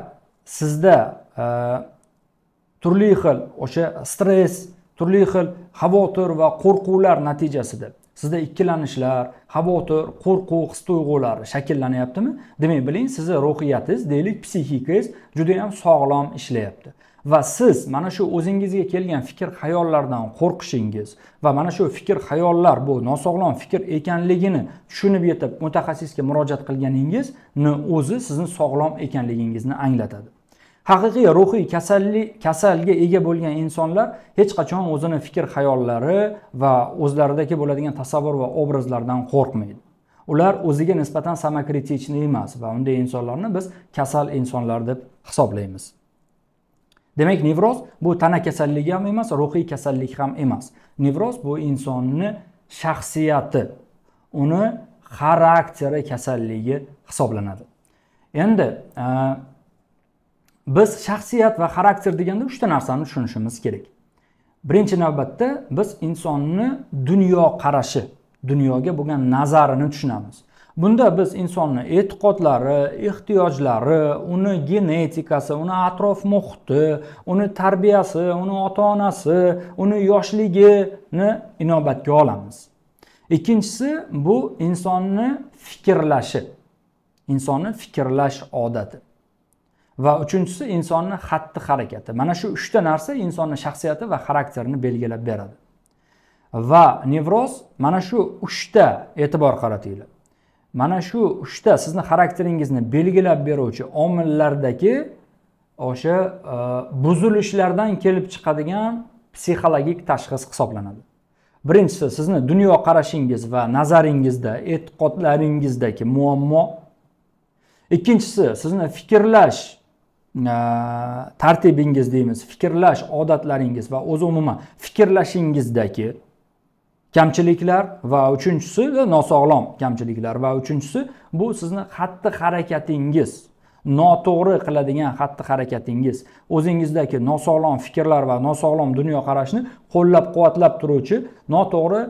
sizda turli xil o'sha stress turli xil xavotir va qo'rquvlar natijasida sizda ikkilanishlar xavotir qo'rquv his tuyg'ular shakllanyaptimi demak biling sizni ruhiyatingiz deylik psixikangiz judayam sog'lom ishlayapti va siz mana shu o'zingizga kelgan fikr xayollardan qo'rqishingiz va mana shu fikr xayollar bu nosog'lom fikr ekanligini tushunib yetib mutaxassisga murojaat qilganingizni o'zi sizni sog'lom ekanligingizni anglatadi haqiqiy ruhiy kasallik kasalga ega bo'lgan insonlar hech qachon o'zini fikr xayollari va o'zlaridagi bo'ladigan tasavvur va obrazlardan qo'rqmaydi ular o'ziga nisbatan samokritichni emas va unday insonlarni biz kasal insonlar deb hisoblaymiz demak nevroz bu tana kasalligi ham emas ruhiy kasallik ham emas nevroz bu insonni shaxsiyati uni xarakteri kasalligi hisoblanadi endi biz shaxsiyat va xarakter deganda uchta narsani tushunishimiz kerak birinchi navbatda biz insonni qarashi dunyoga bo'lgan nazarini tushunamiz bunda biz insonni e'tiqodlari ehtiyojlari uni genetikasi uni atrof muhiti uni tarbiyasi uni ota onasi uni yoshligini inobatga olamiz ikkinchisi bu insonni fikrlashi insonni fikrlash odati va uchinchisi insonni xatti harakati mana shu uchta narsa insonni shaxsiyati va xarakterini belgilab beradi va nevroz mana shu uchta e'tibor qaratinglar mana shu uchta sizni xarakteringizni belgilab beruvchi omillardagi o'sha e, buzilishlardan kelib chiqadigan psixologik tashxis hisoblanadi birinchisi sizni dunyoqarashingiz va nazaringizda e'tiqodlaringizdagi muammo ikkinchisi sizni fikrlash Э, tartibingiz deymiz fikrlash odatlaringiz va o'zi umuman fikrlashingizdagi kamchiliklar va uchinchisi nosog'lom kamchiliklar va uchinchisi bu sizni xatti harakatingiz noto'g'ri qiladigan xatti harakatingiz o'zingizdagi nosog'lom fikrlar va nosog'lom dunyoqarashni qo'llab quvvatlab turuvchi noto'g'ri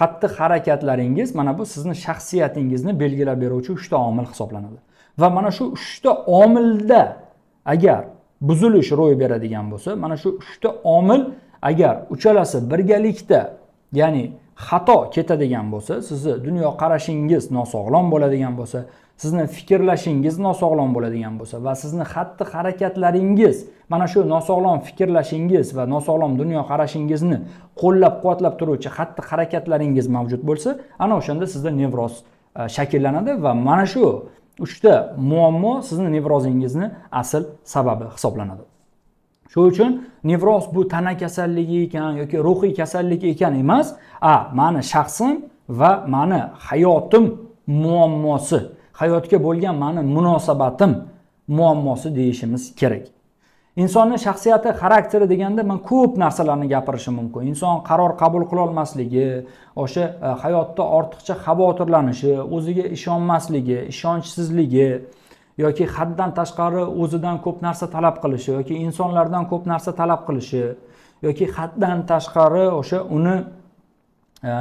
xatti harakatlaringiz mana bu sizni shaxsiyatingizni belgilab beruvchi uchta omil hisoblanadi va mana shu uchta omilda agar buzilish ro'y beradigan bo'lsa mana shu uchta omil agar uchalasi birgalikda ya'ni xato ketadigan bo'lsa sizni dunyoqarashingiz nosog'lom bo'ladigan bo'lsa sizni fikrlashingiz nosog'lom bo'ladigan bo'lsa va sizni xatti harakatlaringiz mana shu nosog'lom fikrlashingiz va nosog'lom dunyoqarashingizni qo'llab quvvatlab turuvchi xatti harakatlaringiz mavjud bo'lsa ana o'shanda sizda nevroz e, shakllanadi va mana shu uchta muammo sizni nevrozingizni asl sababi hisoblanadi shuning uchun nevroz bu tana kasalligi ekan yoki ruhiy kasallik ekan emas a mani shaxsim va mani hayotim muammosi hayotga bo'lgan mani munosabatim muammosi deyishimiz kerak insonni shaxsiyati xarakteri deganda man ko'p narsalarni gapirishim mumkin inson qaror qabul qilolmasligi o'sha e, hayotda ortiqcha xavotirlanishi o'ziga ishonmasligi ishonchsizligi yoki haddan tashqari o'zidan ko'p narsa talab qilishi yoki insonlardan ko'p narsa talab qilishi yoki haddan tashqari o'sha uni e,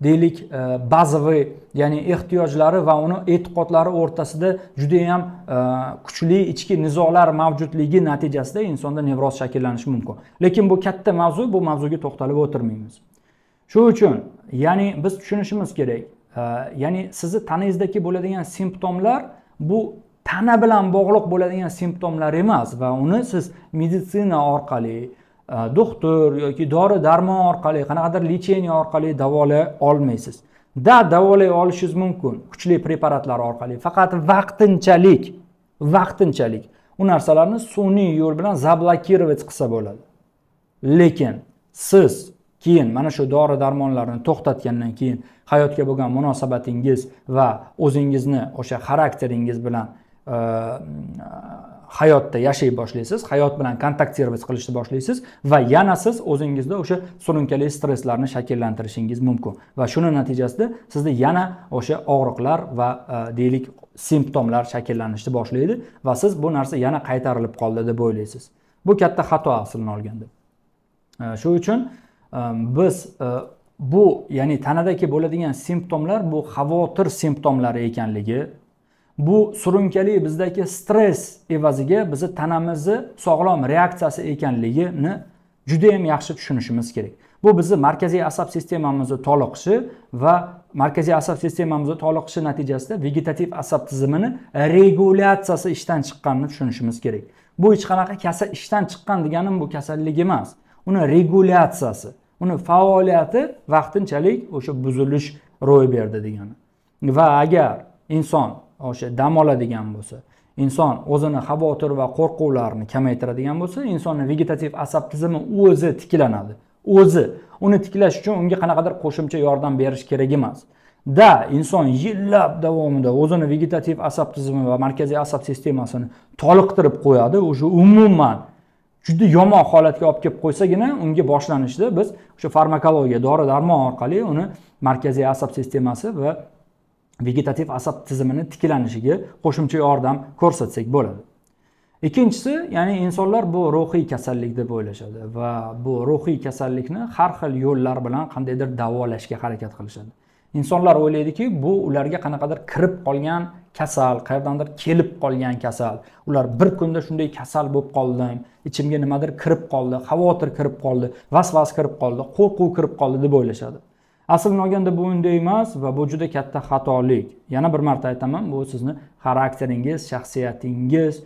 deylik e, bazaviy ya'ni ehtiyojlari va uni e'tiqodlari o'rtasida judayam e, kuchli ichki nizolar mavjudligi natijasida insonda nevroz shakllanishi mumkin lekin bu katta mavzu bu mavzuga to'xtalib o'tirmaymiz shuning uchun ya'ni biz tushunishimiz kerak e, ya'ni sizni tanangizdagi bo'ladigan simptomlar bu tana bilan bog'liq bo'ladigan simptomlar emas va uni siz meditsina orqali E, doktor yoki dori darmon orqali qanaqadir lecheniya orqali davolay olmaysiz da davolay olishingiz mumkin kuchli preparatlar orqali faqat vaqtinchalik vaqtinchalik u narsalarni sun'iy yo'l bilan zablokirovать qilsa bo'ladi lekin siz keyin mana shu dori darmonlarni to'xtatgandan keyin hayotga bo'lgan munosabatingiz va o'zingizni o'sha xarakteringiz bilan e, hayotda yashay boshlaysiz hayot bilan kontaktировать qilishni boshlaysiz va yana siz o'zingizda o'sha surunkali stresslarni shakllantirishingiz mumkin va shuni natijasida sizda yana o'sha og'riqlar va e, deylik simptomlar shakllanishni boshlaydi va siz bu narsa yana qaytarilib qoldi deb o'ylaysiz bu katta xato aslini olganda e, shu uchun e, biz bu ya'ni tanadagi bo'ladigan simptomlar bu xavotir simptomlari ekanligi bu surunkali bizdagi stress evaziga bizni tanamizni sog'lom reaksiyasi ekanligini judayam yaxshi tushunishimiz kerak bu bizni markaziy asab sistemamizni toliqishi va markaziy asab sistemamizni toliqishi natijasida vegetativ asab tizimini regulyatsiyasi ishdan chiqqanini tushunishimiz kerak bu hech qanaqa kasal ishdan chiqqan deganim bu kasallik emas uni regulyatsiyasi uni faoliyati vaqtinchalik o'sha buzilish ro'y berdi degani va agar inson o'sha dam oladigan bo'lsa inson o'zini xavotir va qo'rquvlarini kamaytiradigan bo'lsa insonni vegetativ asab tizimi o'zi tiklanadi o'zi uni tiklash uchun unga qanaqadir qo'shimcha yordam berish kerak emas da inson yillab davomida o'zini vegetativ asab tizimi va markaziy asab sistemasini toliqtirib qo'yadi o'sha umuman juda yomon holatga olib kelib qo'ysagina unga boshlanishda biz o'sha farmakologiya dori darmon orqali uni markaziy asab sistemasi va vegetativ asab tizimini tiklanishiga qo'shimcha yordam ko'rsatsak bo'ladi ikkinchisi ya'ni insonlar bu ruhiy kasallik deb o'ylashadi va bu ruhiy kasallikni har xil yo'llar bilan qandaydir davolashga harakat qilishadi insonlar o'ylaydiki bu ularga qanaqadir kirib qolgan kasal qayerdandir kelib qolgan kasal ular bir kunda shunday kasal bo'lib qoldim ichimga nimadir kirib qoldi xavotir kirib qoldi vasvas kirib qoldi qo'rquv kirib qoldi deb o'ylashadi aslini olganda bu unday emas va bu juda katta xatolik yana bir marta aytaman bu sizni xarakteringiz shaxsiyatingiz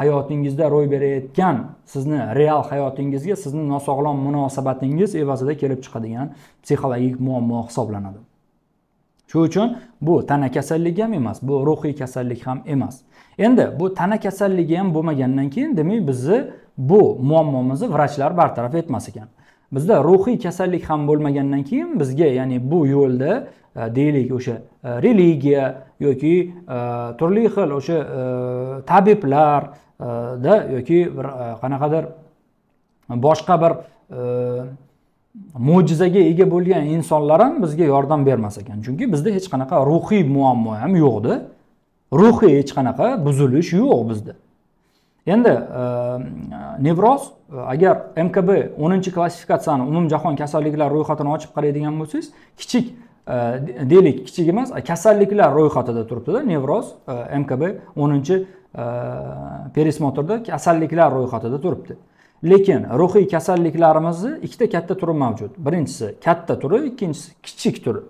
hayotingizda ro'y berayotgan sizni real hayotingizga sizni nosog'lom munosabatingiz evazida kelib chiqadigan psixologik muammo hisoblanadi shuning uchun bu tana kasalligi ham emas bu ruhiy kasallik ham emas endi bu tana kasalligi ham bo'lmagandan keyin demak bizni bu muammomizni vrachlar bartaraf etmas ekan bizda ruhiy kasallik ham bo'lmagandan keyin bizga ya'ni bu yo'lda e, deylik o'sha e, religiya yoki e, turli xil o'sha tabiblarda yoki bir qanaqadir boshqa bir mo'jizaga ega bo'lgan insonlar ham bizga yordam bermas ekan chunki bizda hech qanaqa ruhiy muammo ham yo'qda ruhiy hech qanaqa buzilish yo'q bizda endi e, nevroz e, agar mkb o'ninchi klassifikatsiyani umumjahon kasalliklar ro'yxatini ochib qaraydigan bo'lsangiz kichik e, deylik kichik emas kasalliklar ro'yxatida turibdida nevroz mkb o'ninchi perismotrda kasalliklar ro'yxatida turibdi lekin ruhiy kasalliklarimizni ikkita katta turi mavjud birinchisi katta turi ikkinchisi kichik turi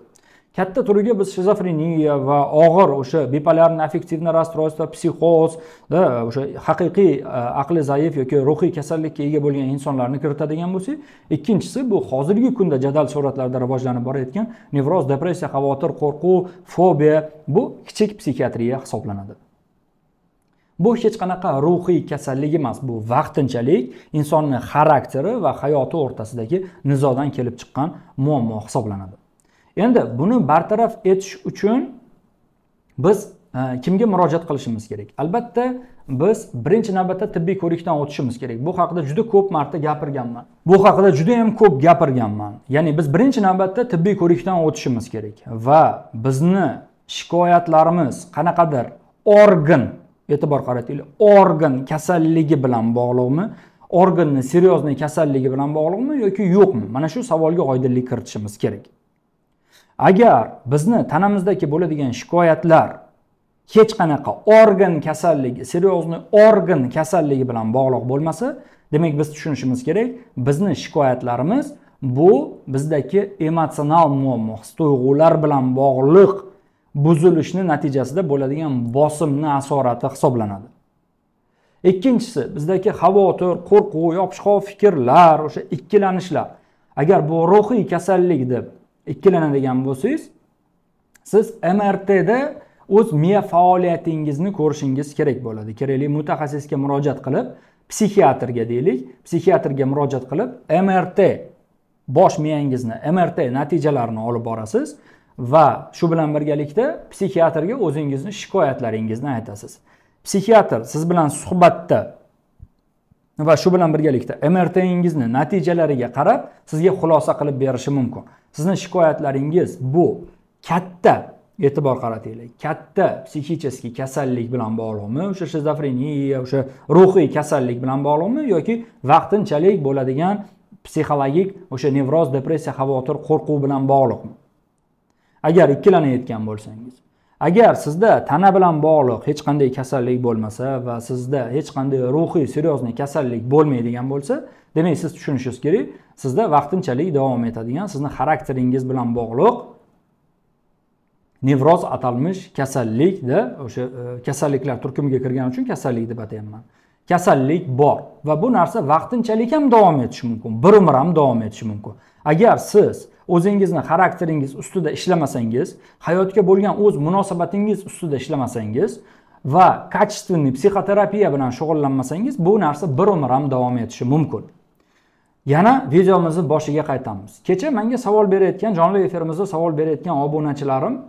katta turiga biz shizofreniya va og'ir o'sha bipolarni affektivni расстройство psixoz o'sha haqiqiy e, aqli zaif yoki ruhiy kasallikka ega bo'lgan insonlarni kiritadigan bo'lsak ikkinchisi bu hozirgi kunda jadal sur'atlarda rivojlanib borayotgan nevroz depressiya xavotir qo'rquv fobiya bu kichik psixiatriya hisoblanadi bu hech qanaqa ruhiy kasallik emas bu vaqtinchalik insonni xarakteri va hayoti o'rtasidagi nizodan kelib chiqqan muammo hisoblanadi endi buni bartaraf etish uchun biz e, kimga murojaat qilishimiz kerak albatta biz birinchi navbatda tibbiy ko'rikdan o'tishimiz kerak bu haqida juda ko'p marta gapirganman bu haqida juda yam ko'p gapirganman ya'ni biz birinchi navbatda tibbiy ko'rikdan o'tishimiz kerak va bizni shikoyatlarimiz qanaqadir organ e'tibor qaratinglar organ kasalligi bilan bog'liqmi organni seriozniy kasalligi bilan bog'liqmi yoki yo'qmi mana shu savolga oydinlik kiritishimiz kerak agar bizni tanamizdagi bo'ladigan shikoyatlar hech qanaqa organ kasalligi серьезный organ kasalligi bilan bog'liq bo'lmasa demak biz tushunishimiz kerak bizni shikoyatlarimiz bu bizdagi emotsional muammo his tuyg'ular bilan bog'liq buzilishni natijasida bo'ladigan bosimni asorati hisoblanadi ikkinchisi bizdagi xavotir qo'rquv yopishqoq fikrlar o'sha ikkilanishlar agar bu ruhiy kasallik deb ikkilanadigan bo'lsangiz siz mrtda o'z miya faoliyatingizni ko'rishingiz kerak bo'ladi kerakli mutaxassisga murojaat qilib psixiatrga deylik psixiatrga murojaat qilib mrt bosh miyangizni mrt natijalarini olib borasiz va shu bilan birgalikda psixiatrga o'zingizni shikoyatlaringizni aytasiz psixiatr siz bilan suhbatda va shu bilan birgalikda mrtingizni natijalariga qarab sizga xulosa qilib berishi mumkin sizni shikoyatlaringiz bu katta e'tibor qarataylik katta psixicheskiy kasallik bilan bog'liqmi o'sha shizofreniya o'sha ruhiy kasallik bilan bog'liqmi yoki vaqtinchalik bo'ladigan psixologik o'sha nevroz depressiya xavotir qo'rquv bilan bog'liqmi agar ikkilanayotgan bo'lsangiz agar sizda tana bilan bog'liq hech qanday kasallik bo'lmasa va sizda hech qanday ruhiy серьезный kasallik bo'lmaydigan bo'lsa demak siz tushunishingiz kerak sizda vaqtinchalik davom etadigan sizni xarakteringiz bilan bog'liq nevroz atalmish kasallikda o'sha e, kasalliklar turkumiga kirgani uchun kasallik deb atayapman kasallik bor va bu narsa vaqtinchalik ham davom etishi mumkin bir umr ham davom etishi mumkin agar siz o'zingizni xarakteringiz ustida ishlamasangiz hayotga bo'lgan o'z munosabatingiz ustida ishlamasangiz va качественный psixoterapiya bilan shug'ullanmasangiz bu narsa bir umr ham davom etishi mumkin yana videomizni boshiga qaytamiz kecha menga savol berayotgan jonli efirimizda savol berayotgan obunachilarimni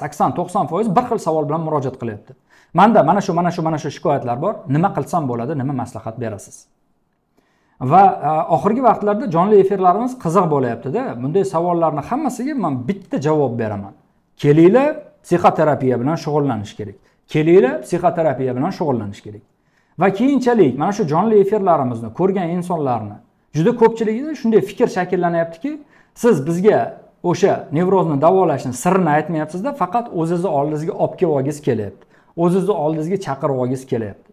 sakson to'qson foiz bir xil savol bilan murojaat qilyapti manda mana shu mana shu mana shu shikoyatlar bor nima qilsam bo'ladi nima maslahat berasiz va e, oxirgi vaqtlarda jonli efirlarimiz qiziq bo'lyaptida bunday savollarni hammasiga man bitta javob beraman kelinglar psixoterapiya bilan shug'ullanish kerak kelinglar psixoterapiya bilan shug'ullanish kerak va keyinchalik mana shu jonli efirlarimizni ko'rgan insonlarni juda ko'pchiligida shunday fikr shakllanyaptiki siz bizga o'sha nevrozni davolashni sirini aytmayapsizda faqat o'zingizni oldingizga olib kelib olgingiz kelyapti o'zingizni oldingizga chaqirib olgingiz kelyapti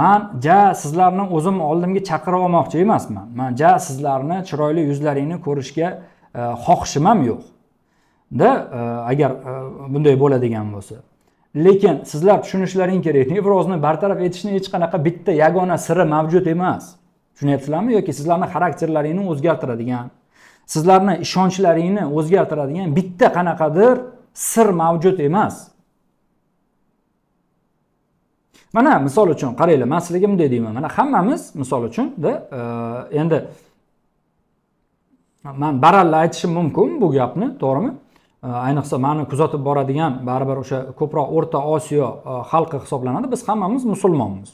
man ja sizlarni o'zimni oldimga chaqirib olmoqchi emasman man ja sizlarni chiroyli yuzlaringni ko'rishga e, xohishim ham yo'qda e, agar e, bunday bo'ladigan bo'lsa lekin sizlar tushunishlaring kerak nevrozni bartaraf etishni hech qanaqa bitta yagona siri mavjud emas tushunyapsizlarmi yoki sizlarni xarakterlaringni o'zgartiradigan sizlarni ishonchlaringni o'zgartiradigan bitta qanaqadir sir mavjud emas mana misol uchun qaranglar man sizlarga bunday deyman mana hammamiz misol uchun e, endi man baralla aytishim mumkin bu gapni to'g'rimi Э, ayniqsa mani kuzatib boradigan baribir o'sha ko'proq o'rta osiyo e, xalqi hisoblanadi biz hammamiz musulmonmiz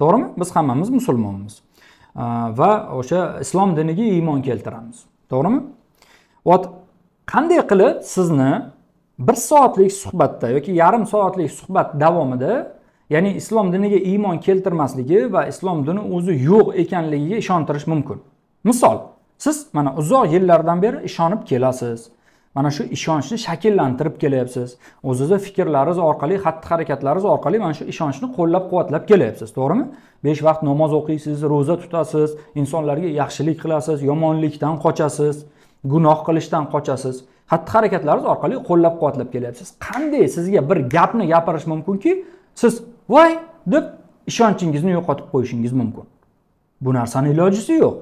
to'g'rimi biz hammamiz musulmonmiz e, va o'sha islom diniga iymon keltiramiz to'g'rimi вот qanday qilib sizni bir soatlik suhbatda yoki yarim soatlik suhbat davomida ya'ni islom diniga iymon keltirmasligi va islom dini o'zi yo'q ekanligiga ishontirish mumkin misol siz mana uzoq yillardan beri ishonib kelasiz mana shu ishonchni shakllantirib kelyapsiz o'zizni fikrlaringiz orqali xatti harakatlaringiz orqali mana shu ishonchni qo'llab quvvatlab kelyapsiz to'g'rimi besh vaqt namoz o'qiysiz ro'za tutasiz insonlarga yaxshilik qilasiz yomonlikdan qochasiz gunoh qilishdan qochasiz xatti harakatlaringiz orqali qo'llab quvvatlab kelyapsiz qanday sizga bir gapni gapirish mumkinki siz voy deb ishonchingizni yo'qotib qo'yishingiz mumkin bu narsani ilojisi yo'q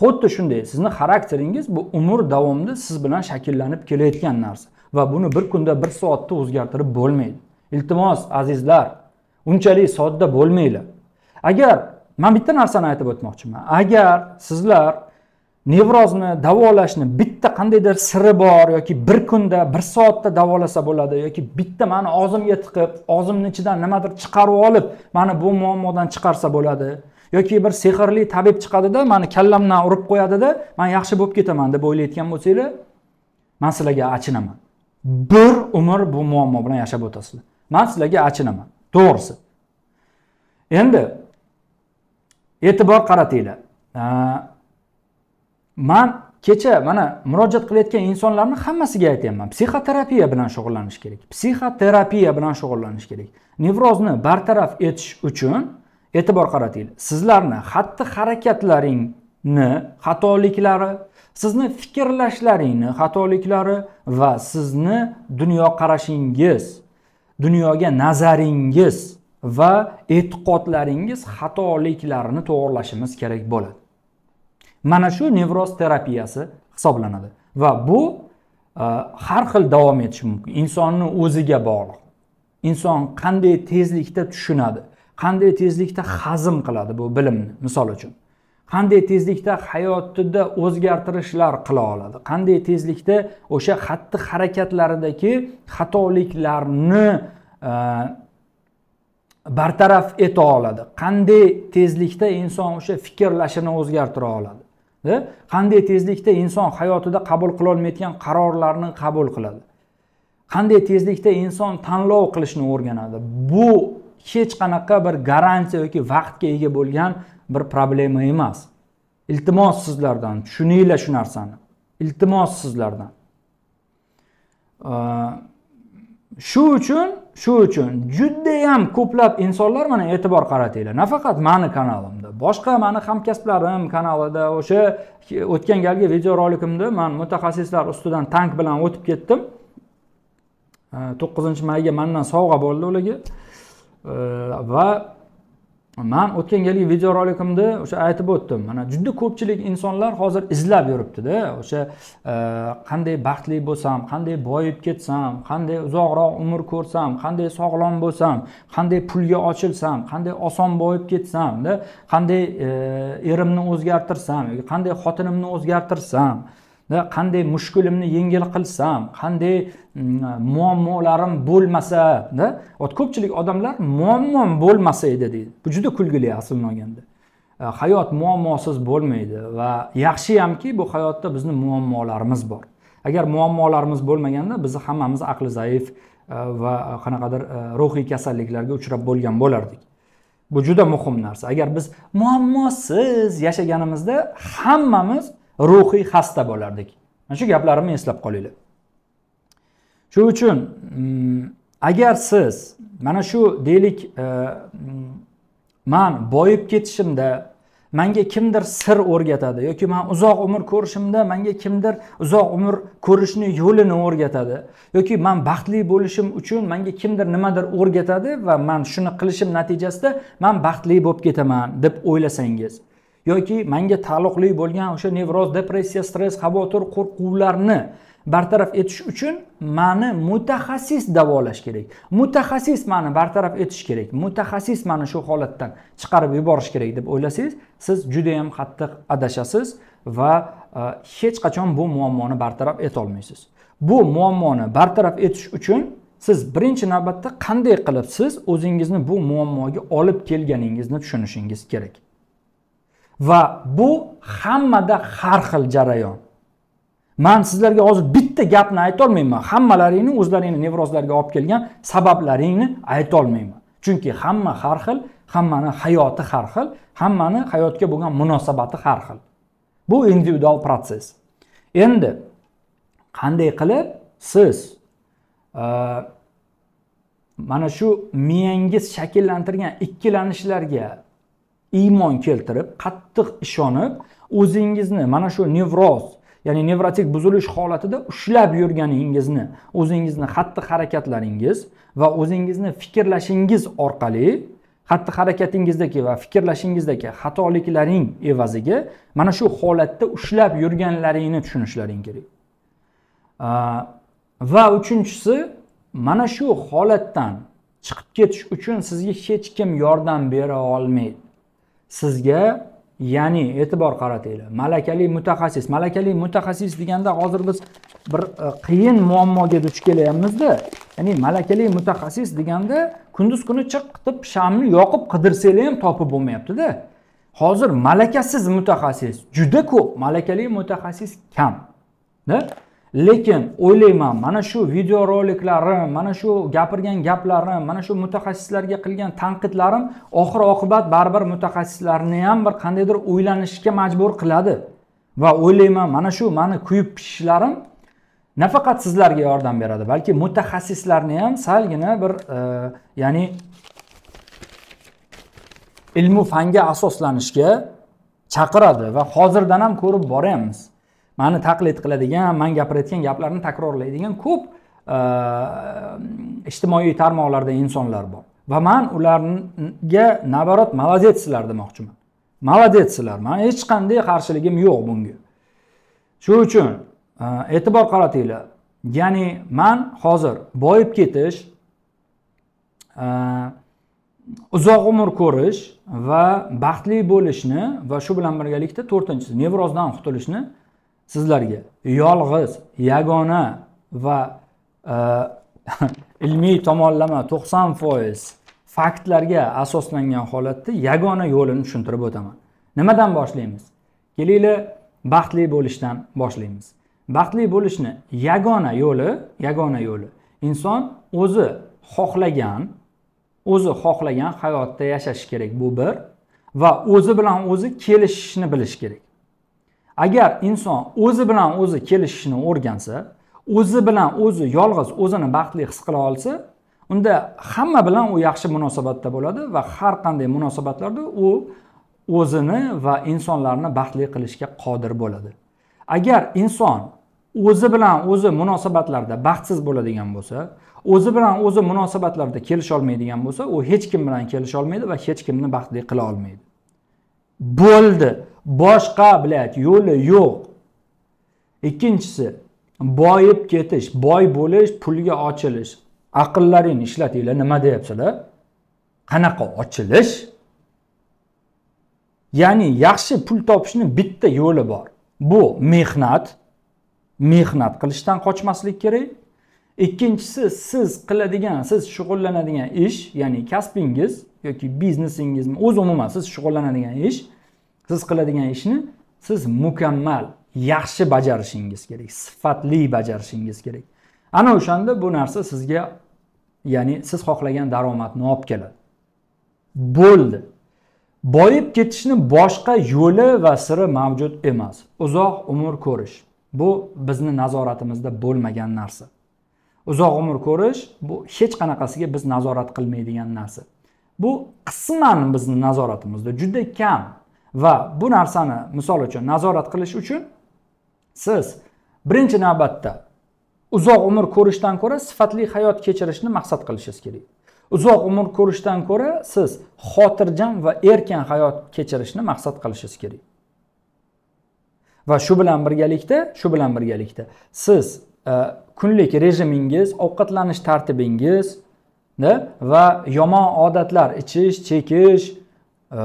xuddi shunday sizni xarakteringiz bu umr davomida siz bilan shakllanib kelayotgan narsa va buni bir kunda bir soatda o'zgartirib bo'lmaydi iltimos azizlar unchalik sodda bo'lmanglar agar man bitta narsani aytib o'tmoqchiman agar sizlar nevrozni davolashni bitta qandaydir siri bor yoki bir kunda bir soatda davolasa bo'ladi yoki bitta mani og'zimga tiqib og'zimni ichidan nimadir chiqarib olib mani bu muammodan chiqarsa bo'ladi yoki bir sehrli tabib chiqadida mani kallamdan urib qo'yadida man yaxshi bo'lib ketaman deb o'ylayotgan bo'lsanglar man sizlarga achinaman bir umr bu muammo bilan yashab o'tasizlar man sizlarga achinaman to'g'risi endi e'tibor qaratinglar man kecha mana murojaat qilayotgan insonlarni hammasiga aytyapman psixoterapiya bilan shug'ullanish kerak psixoterapiya bilan shug'ullanish kerak nevrozni bartaraf etish uchun e'tibor qaratinglar sizlarni xatti harakatlaringni xatoliklari sizni fikrlashlaringni xatoliklari va sizni dunyoqarashingiz dunyoga nazaringiz va e'tiqodlaringiz xatoliklarini to'g'irlashimiz kerak bo'ladi mana shu nevroz terapiyasi hisoblanadi va bu e, har xil davom etishi mumkin insonni o'ziga bog'liq inson qanday tezlikda tushunadi qanday tezlikda hazm qiladi bu bilimni misol uchun qanday tezlikda hayotida o'zgartirishlar qila oladi qanday tezlikda o'sha xatti harakatlaridagi xatoliklarni e, bartaraf eta oladi qanday tezlikda inson o'sha fikrlashini o'zgartira oladi qanday tezlikda inson hayotida qabul qilolmayotgan qarorlarni qabul qiladi qanday tezlikda inson tanlov qilishni o'rganadi bu hech qanaqa bir garantiya yoki vaqtga ega bo'lgan bir problema emas iltimos sizlardan tushuninglar shu narsani iltimos sizlardan shu uchun shu uchun judayam ko'plab insonlar mana e'tibor qaratinglar nafaqat mani kanalimda boshqa mani hamkasblarim kanalida o'sha o'tgan galgi videorolikimda man mutaxassislar ustidan tank bilan o'tib ketdim to'qqizinchi mayga mandan sovg'a bo'ldi ularga va man o'tgan galgi video rolikimda o'sha aytib o'tdim mana juda ko'pchilik insonlar hozir izlab yuribdida o'sha e, qanday baxtli bo'lsam qanday boyib ketsam qanday uzoqroq umr ko'rsam qanday sog'lom bo'lsam qanday pulga ochilsam qanday oson boyib ketsamda qanday e, erimni o'zgartirsam qanday xotinimni o'zgartirsam qanday mushkulimni yengil qilsam qanday mm, muammolarim bo'lmasa вот ko'pchilik odamlar muammom bo'lmasa edi deydi bu juda kulgili aslini olganda e, hayot muammosiz bo'lmaydi va yaxshi hamki bu hayotda bizni muammolarimiz bor agar muammolarimiz bo'lmaganda biz hammamiz aqli zaif e, va qanaqadir e, ruhiy kasalliklarga uchrab bo'lgan bo'lardik bu juda muhim narsa agar biz muammosiz yashaganimizda hammamiz ruhiy xasta bo'lardik mana shu gaplarimni eslab qolinglar shuning uchun mm, agar siz mana shu deylik e, mm, man boyib ketishimda manga kimdir sir o'rgatadi yoki man uzoq umr ko'rishimda manga kimdir uzoq umr ko'rishni yo'lini o'rgatadi yoki man baxtli bo'lishim uchun manga kimdir nimadir o'rgatadi va man shuni qilishim natijasida man baxtli bo'lib ketaman deb o'ylasangiz yoki manga taalluqli bo'lgan o'sha nevroz depressiya stress xavotir qo'rquvlarni bartaraf etish uchun mani mutaxassis davolash kerak mutaxassis mani bartaraf etish kerak mutaxassis mani shu holatdan chiqarib yuborish kerak deb o'ylasangiz siz judayam qattiq adashasiz va e, hech qachon bu muammoni bartaraf etolmaysiz bu muammoni bartaraf etish uchun siz birinchi navbatda qanday qilib siz o'zingizni bu muammoga olib kelganingizni tushunishingiz kerak va bu hammada har xil jarayon man sizlarga hozir bitta gapni aytolmayman hammalaringni o'zlaringni nevrozlarga olib kelgan sabablaringni aytolmayman chunki hamma har xil hammani hayoti har xil hammani hayotga bo'lgan munosabati har xil bu individual protsess endi qanday qilib siz e, mana shu miyangiz shakllantirgan ikkilanishlarga iymon keltirib qattiq ishonib o'zingizni mana shu nevroz ya'ni nevrotik buzilish holatida ushlab yurganingizni o'zingizni xatti harakatlaringiz va o'zingizni fikrlashingiz orqali xatti harakatingizdagi va fikrlashingizdagi xatoliklaring evaziga mana shu holatda ushlab yurganlaringni tushunishlaring kerak va uchinchisi mana shu holatdan chiqib ketish uchun sizga hech kim yordam bera olmaydi sizga ya'ni e'tibor qaratinglar malakali mutaxassis malakali mutaxassis deganda hozir biz bir e, qiyin muammoga duch kelyapmizda ya'ni malakali mutaxassis deganda kunduz kuni chiq shamni yoqib qidirsanglar ham topib bo'lmayaptida hozir malakasiz mutaxassis juda ko'p malakali mutaxassis kam lekin o'ylayman mana shu videoroliklarim mana shu gapirgan gaplarim mana shu mutaxassislarga qilgan tanqidlarim oxir oqibat baribir mutaxassislarni ham bir qandaydir o'ylanishga majbur qiladi va o'ylayman mana shu mani kuyib pishishlarim nafaqat sizlarga yordam beradi balki mutaxassislarni ham salgina bir e, ya'ni ilmu fanga asoslanishga chaqiradi va hozirdan ham ko'rib boryapmiz mani taqlid qiladigan man gapirayotgan gaplarni takrorlaydigan ko'p e, ijtimoiy tarmoqlarda insonlar bor va man ularga наоборот молодецsizlar demoqchiman молодецsizlar man hech qanday qarshiligim yo'q bunga shu uchun e, e'tibor qaratinglar ya'ni man hozir boyib ketish e, uzoq umr ko'rish va baxtli bo'lishni va shu bilan birgalikda to'rtinchisi nevrozdan qutulishni sizlarga yolg'iz yagona va e, (laughs) ilmiy tomonlama to'qson foiz faktlarga asoslangan holatda yagona yo'lini tushuntirib o'taman nimadan boshlaymiz kelinglar baxtli bo'lishdan boshlaymiz baxtli bo'lishni yagona yo'li yagona yo'li inson o'zi xohlagan o'zi xohlagan hayotda yashashi kerak bu bir va o'zi bilan o'zi kelishishni bilish kerak agar inson o'zi bilan o'zi kelishishni o'rgansa o'zi bilan o'zi yolg'iz o'zini baxtli his qila olsa unda hamma bilan u yaxshi munosabatda bo'ladi va har qanday munosabatlarda u o'zini va insonlarni baxtli qilishga qodir bo'ladi agar inson o'zi bilan o'zi munosabatlarda baxtsiz bo'ladigan bo'lsa o'zi bilan o'zi munosabatlarda kelisholmaydigan bo'lsa u hech kim bilan kelisholmaydi va hech kimni baxtli qila olmaydi bo'ldi boshqa блядь yo'li yo'q ikkinchisi boyib ketish boy bo'lish pulga ochilish aqllaringni ishlatinglar nima deyapsizlar qanaqa ochilish ya'ni yaxshi pul topishni bitta yo'li bor bu mehnat mehnat qilishdan qochmaslik kerak ikkinchisi siz qiladigan siz shug'ullanadigan ish ya'ni kasbingiz yoki biznesingizmi o'zi umuman siz shug'ullanadigan ish siz qiladigan ishni siz mukammal yaxshi bajarishingiz kerak sifatli bajarishingiz kerak ana o'shanda bu narsa sizga ya'ni siz xohlagan daromadni olib keladi bo'ldi boyib ketishni boshqa yo'li va siri mavjud emas uzoq umr ko'rish bu bizni nazoratimizda bo'lmagan narsa uzoq umr ko'rish bu hech qanaqasiga biz nazorat qilmaydigan narsa bu qisman bizni nazoratimizda juda kam va bu narsani misol uchun nazorat qilish uchun siz birinchi navbatda uzoq umr ko'rishdan ko'ra sifatli hayot kechirishni maqsad qilishingiz kerak uzoq umr ko'rishdan ko'ra siz xotirjam va erkin hayot kechirishni maqsad qilishingiz kerak va shu bilan birgalikda shu bilan birgalikda siz e, kunlik rejimingiz ovqatlanish tartibingiz va yomon odatlar ichish chekish e,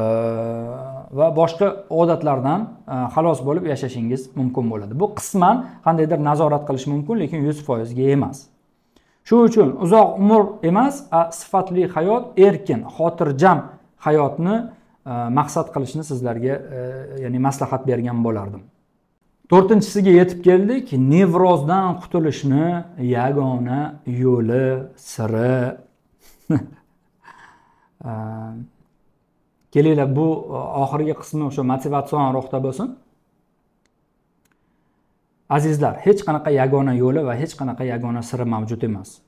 va boshqa odatlardan e, xalos bo'lib yashashingiz mumkin bo'ladi bu qisman qandaydir nazorat qilish mumkin lekin yuz foizga emas shu uchun uzoq umr emas a sifatli hayot erkin xotirjam hayotni e, maqsad qilishni sizlarga e, ya'ni maslahat bergan bo'lardim to'rtinchisiga yetib keldik nevrozdan qutulishni yagona yo'li siri (laughs) kelinglar bu e, oxirgi qismi o'sha motivatsion ruhda bo'lsin azizlar hech qanaqa yagona yo'li va hech qanaqa yagona siri mavjud emas e,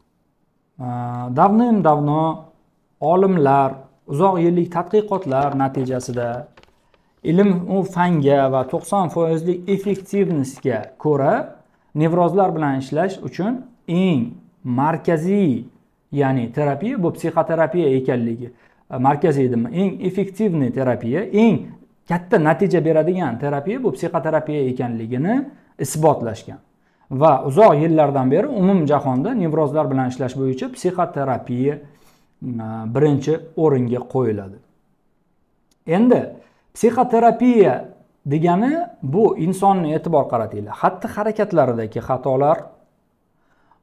davnim davno olimlar uzoq yillik tadqiqotlar natijasida ilm u fanga va to'qson foizlik effektivnostga ko'ra nevrozlar bilan ishlash uchun eng markaziy ya'ni terapiya bu psixoterapiya ekanligi markaziy deydimi eng effektivniy terapiya eng katta natija beradigan terapiya bu psixoterapiya ekanligini isbotlashgan va uzoq yillardan beri umumjahonda nevrozlar bilan ishlash bo'yicha psixoterapiya birinchi o'ringa qo'yiladi endi psixoterapiya degani bu insonni e'tibor qaratinglar xatti harakatlaridagi xatolar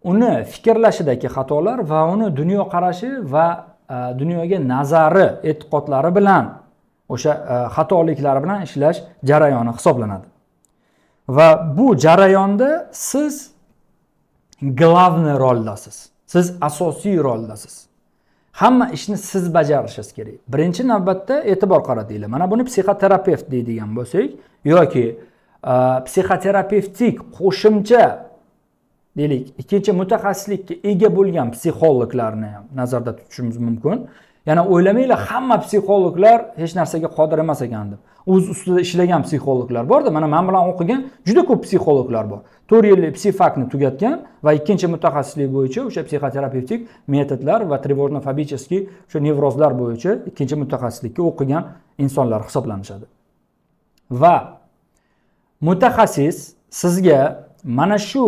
uni fikrlashidagi xatolar va uni dunyoqarashi va Э, dunyoga nazari e'tiqodlari bilan o'sha e, xatoliklari bilan ishlash jarayoni hisoblanadi va bu jarayonda siz главный roldasiz siz asosiy roldasiz hamma ishni siz bajarishingiz kerak birinchi navbatda e'tibor qaratinglar mana buni psixoterapevt deydigan bo'lsak yoki e, psixoterapevtik qo'shimcha deylik ikkinchi mutaxassislikka ega bo'lgan psixologlarni ham nazarda tutishimiz mumkin yana o'ylamanglar hamma psixologlar hech narsaga qodir emas ekan deb o'z ustida ishlagan psixologlar borda mana man bilan o'qigan juda ko'p psixologlar bor to'rt yillik psifakni tugatgan va ikkinchi mutaxassislik bo'yicha o'sha psixoterapevtik metodlar va тревожно фобический o'sha nevrozlar bo'yicha ikkinchi mutaxassislikka o'qigan insonlar hisoblanishadi va mutaxassis sizga mana shu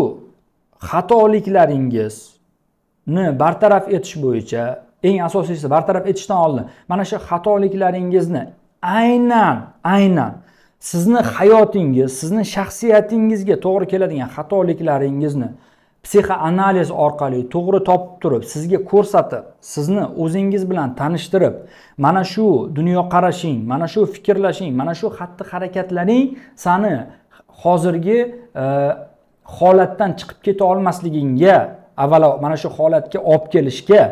xatoliklaringizni bartaraf etish bo'yicha eng asosiysi bartaraf etishdan oldin mana shu xatoliklaringizni aynan aynan sizni hayotingiz sizni shaxsiyatingizga to'g'ri keladigan xatoliklaringizni psixoanaliz orqali to'g'ri topib turib sizga ko'rsatib sizni o'zingiz bilan tanishtirib mana shu dunyoqarashing mana shu fikrlashing mana shu xatti harakatlaring sani hozirgi holatdan chiqib keta olmasligingga avvalo mana shu holatga olib kelishga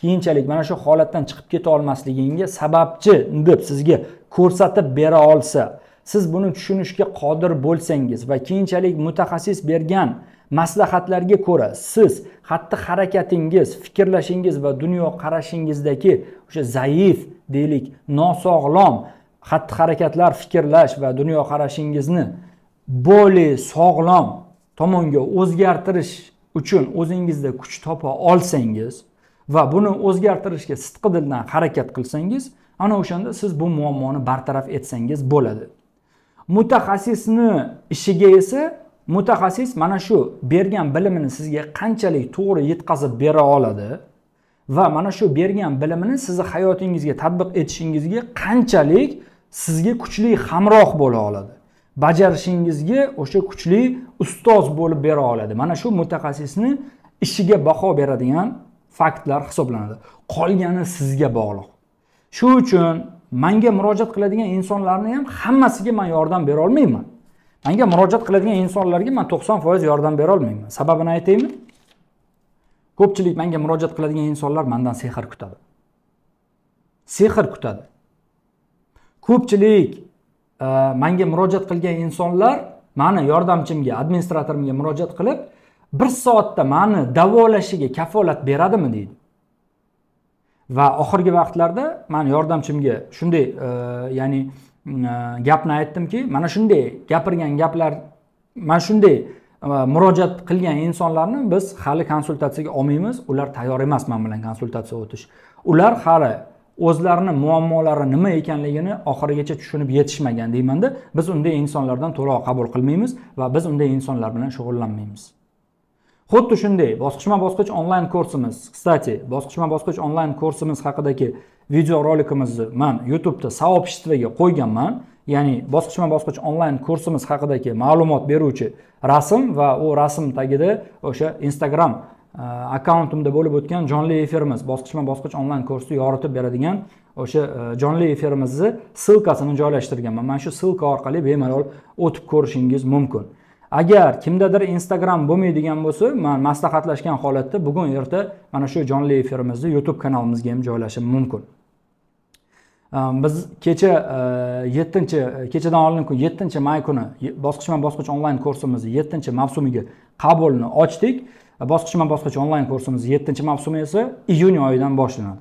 keyinchalik mana shu holatdan chiqib keta olmasligingga sababchi deb sizga ko'rsatib bera olsa siz buni tushunishga qodir bo'lsangiz va keyinchalik mutaxassis bergan maslahatlarga ko'ra siz xatti harakatingiz fikrlashingiz va dunyoqarashingizdagi o'sha zaif deylik nosog'lom xatti harakatlar fikrlash va dunyoqarashingizni более sog'lom tomonga o'zgartirish uchun o'zingizda kuch topa olsangiz va buni o'zgartirishga sidqi dildan harakat qilsangiz ana o'shanda siz bu muammoni bartaraf etsangiz bo'ladi mutaxassisni ishiga esa mutaxassis mana shu bergan bilimini sizga qanchalik to'g'ri yetkazib bera oladi va mana shu bergan bilimini sizni hayotingizga tatbiq etishingizga qanchalik sizga kuchli hamroh bo'la oladi bajarishingizga o'sha kuchli ustoz bo'lib bera oladi mana shu mutaxassisni ishiga baho beradigan faktlar hisoblanadi qolgani sizga bog'liq shu uchun manga murojaat qiladigan insonlarni ham hammasiga man yordam bera olmayman manga murojaat qiladigan insonlarga man to'qson foiz yordam bera olmayman sababini aytaymi ko'pchilik manga murojaat qiladigan insonlar mandan sehr kutadi sehr kutadi ko'pchilik manga murojaat qilgan insonlar mani yordamchimga administratorimga murojaat qilib bir soatda mani davolashiga kafolat beradimi deydi va oxirgi vaqtlarda mani yordamchimga shunday e, ya'ni e, gapni aytdimki mana shunday gapirgan gaplar mana shunday e, murojaat qilgan insonlarni biz hali konsultatsiyaga olmaymiz ular tayyor emas man bilan konsultatsiyaga o'tish ular hali o'zlarini muammolari nima ekanligini oxirigacha tushunib yetishmagan deymanda biz unday insonlardan to'lov qabul qilmaymiz va biz unday insonlar bilan shug'ullanmaymiz xuddi shunday bosqichma bosqich onlayn kursimiz kстати bosqichma bosqich onlayn kursimiz haqidagi video rolikimizni man youtubeda сообществоga qo'yganman ya'ni bosqichma bosqich onlayn kursimiz haqidagi ma'lumot beruvchi rasm va u rasm tagida o'sha instagram akkauntimda э, bo'lib o'tgan jonli efirimiz bosqichma bosqich onlayn kursni yoritib beradigan o'sha э, jonli efirimizni ssilkasini joylashtirganman mana shu ssilka orqali bemalol o'tib ko'rishingiz mumkin agar kimdadir instagram bo'lmaydigan bo'lsa man maslahatlashgan holatda bugun erta mana shu jonli efirimizni youtube kanalimizga ham joylashim mumkin э, biz kecha yettinchi kechadan oldingi kun yettinchi may kuni bosqichma bosqich onlayn kursimizni yettinchi mavsumiga qabulni ochdik E, bosqichma bosqich onlayn kursimiz yettinchi mavsumi esa iyun oyidan boshlanadi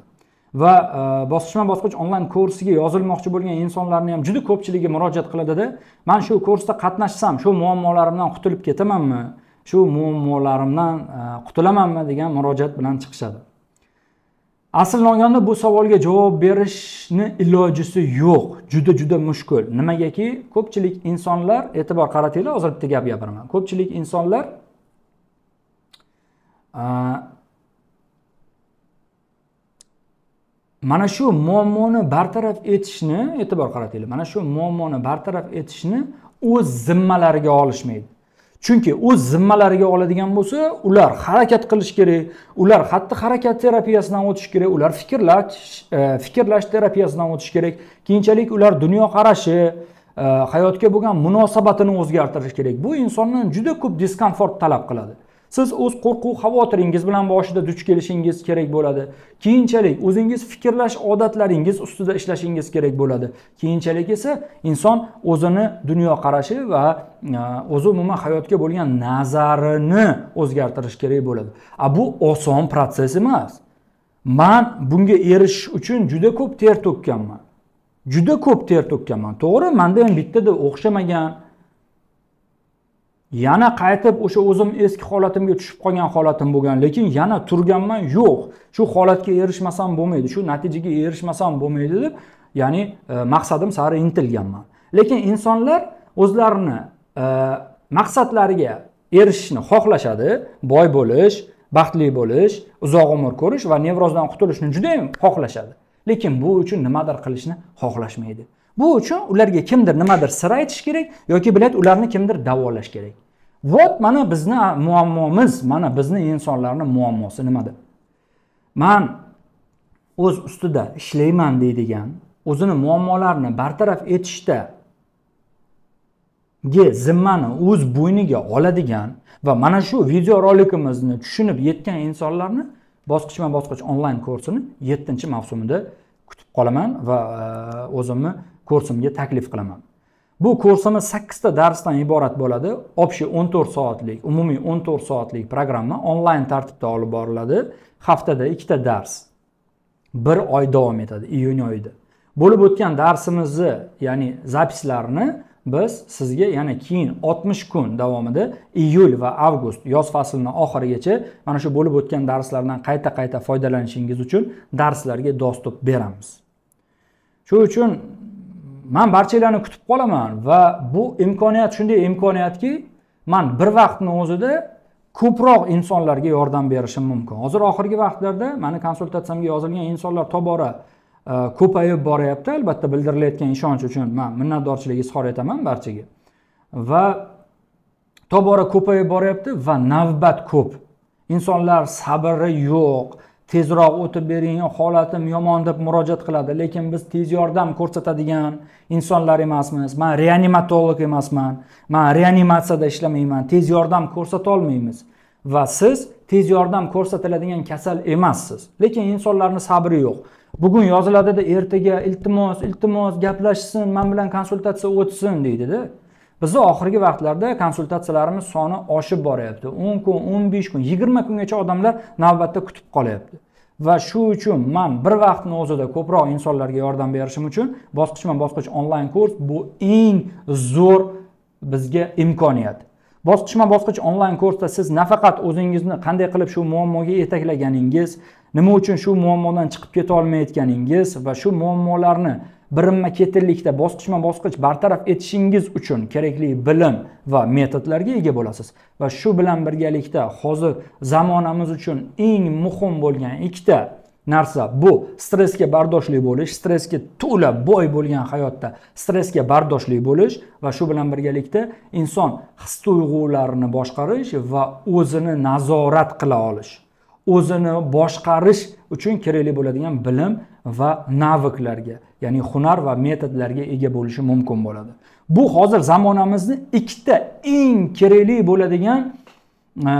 va e, bosqichma bosqich onlayn kursiga yozilmoqchi bo'lgan insonlarni ham juda ko'pchiligi murojaat qiladida man shu kursda qatnashsam shu muammolarimdan qutulib ketamanmi shu muammolarimdan e, qutulamanmi degan murojaat bilan chiqishadi asl noganda bu savolga javob berishni ilojisi yo'q juda juda mushkul nimagaki ko'pchilik insonlar e'tibor qaratinglar hozir bitta gap gapiraman ko'pchilik insonlar mana shu muammoni bartaraf etishni e'tibor qaratinglar mana shu muammoni bartaraf etishni o'z zimmalariga olishmaydi chunki o'z zimmalariga oladigan bo'lsa ular harakat qilish kerak ular xatti harakat terapiyasidan o'tish kerak ular fikrlash e, fikrlash terapiyasidan o'tish kerak keyinchalik ular dunyoqarashi e, hayotga bo'lgan munosabatini o'zgartirish kerak bu insondan juda ko'p diskomfort talab qiladi siz o'z qo'rquv xavotiringiz bilan boshida duch kelishingiz kerak bo'ladi keyinchalik o'zingiz fikrlash odatlaringiz ustida ishlashingiz kerak bo'ladi keyinchalik esa inson o'zini dunyoqarashi va e, o'zi umuman hayotga bo'lgan nazarini o'zgartirish kerak bo'ladi a bu oson protsess emas man bunga erishish uchun juda ko'p ter to'kkanman juda ko'p ter to'kkanman to'g'ri manda ham bittada o'xshamagan yana qaytib o'sha o'zim eski holatimga tushib qolgan holatim bo'lgan lekin yana turganman yo'q shu holatga erishmasam bo'lmaydi shu natijaga erishmasam bo'lmaydi deb ya'ni e, maqsadim sari intilganman lekin insonlar o'zlarini e, maqsadlariga erishishni xohlashadi boy bo'lish baxtli bo'lish uzoq umr ko'rish va nevrozdan qutulishni judayam xohlashadi lekin bu uchun nimadir qilishni xohlashmaydi bu uchun ularga kimdir nimadir sir aytish kerak yoki bilad ularni kimdir davolash kerak vot mana bizni muammomiz mana bizni insonlarni muammosi nimada man o'z ustida ishlayman deydigan o'zini muammolarini bartaraf etishda ga zimmani o'z bo'yniga oladigan va mana shu videorolikimizni tushunib yetgan insonlarni bosqichma bosqich onlayn kursini yettinchi mavsumida kutib qolaman va e, o'zimni kursimga taklif qilaman bu kursimiz sakkizta darsdan iborat bo'ladi общий o'n to'rt soatlik umumiy o'n to'rt soatlik programma onlayn tartibda olib boriladi haftada ikkita dars bir oy davom etadi iyun oyida bo'lib o'tgan darsimizni ya'ni zapislarni biz sizga yana keyin 60 kun davomida iyul va avgust yoz faslini oxirigacha mana shu bo'lib o'tgan darslardan qayta qayta foydalanishingiz uchun darslarga dostup beramiz shu uchun man barchalarni kutib qolaman va bu imkoniyat shunday imkoniyatki man bir vaqtni o'zida ko'proq insonlarga yordam berishim mumkin hozir oxirgi vaqtlarda mani konsultatsiyamga yozilgan insonlar tobora e, ko'payib boryapti albatta bildirilayotgan ishonch uchun man minnatdorchilik izhor etaman barchaga va tobora ko'payib boryapti va navbat ko'p insonlar sabri yo'q tezroq o'tib bering holatim yomon deb murojaat qiladi lekin biz tez yordam ko'rsatadigan insonlar emasmiz man reanimatolog emasman man reanimatsiyada ishlamayman tez yordam olmaymiz va siz tez yordam ko'rsatiladigan kasal emassiz lekin insonlarni sabri yo'q bugun yoziladida ertaga iltimos iltimos gaplashsin man bilan konsultatsiya o'tsin deydida bizni oxirgi vaqtlarda konsultatsiyalarimiz soni oshib boryapti o'n kun o'n besh kun yigirma kungacha odamlar navbatda kutib qolyapti va shu uchun man bir vaqtni o'zida ko'proq insonlarga yordam berishim uchun bosqichma bosqich onlayn kurs bu eng zo'r bizga imkoniyat bosqichma bosqich onlayn kursda siz nafaqat o'zingizni qanday qilib shu muammoga yetaklaganingiz nima uchun shu muammodan chiqib keta olmayotganingiz va shu muammolarni birinma ketinlikda bosqichma bosqich bartaraf etishingiz uchun kerakli bilim va metodlarga ega bo'lasiz va shu bilan birgalikda hozir zamonamiz uchun eng muhim bo'lgan ikkita narsa bu stressga bardoshli bo'lish stressga to'la boy bo'lgan hayotda stressga bardoshli bo'lish va shu bilan birgalikda inson his tuyg'ularini boshqarish va o'zini nazorat qila olish o'zini boshqarish uchun kerakli bo'ladigan bilim va naviklarga ya'ni hunar va metodlarga ega bo'lishi mumkin bo'ladi bu hozir zamonamizni ikkita eng kerakli bo'ladigan e,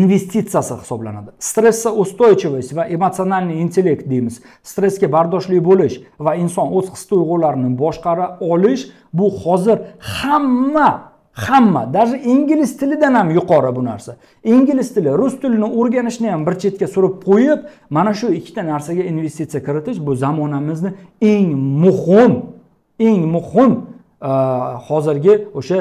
investitsiyasi hisoblanadi stressga устойчивость va emotsionalniy intellekt deymiz stressga bardoshli bo'lish va inson o'z his tuyg'ularini boshqara olish bu hozir hamma hamma даже ingliz tilidan ham yuqori bu narsa ingliz tili rus tilini o'rganishni ham bir chetga surib qo'yib mana shu ikkita narsaga investitsiya kiritish bu zamonamizni eng muhim eng muhim hozirgi o'sha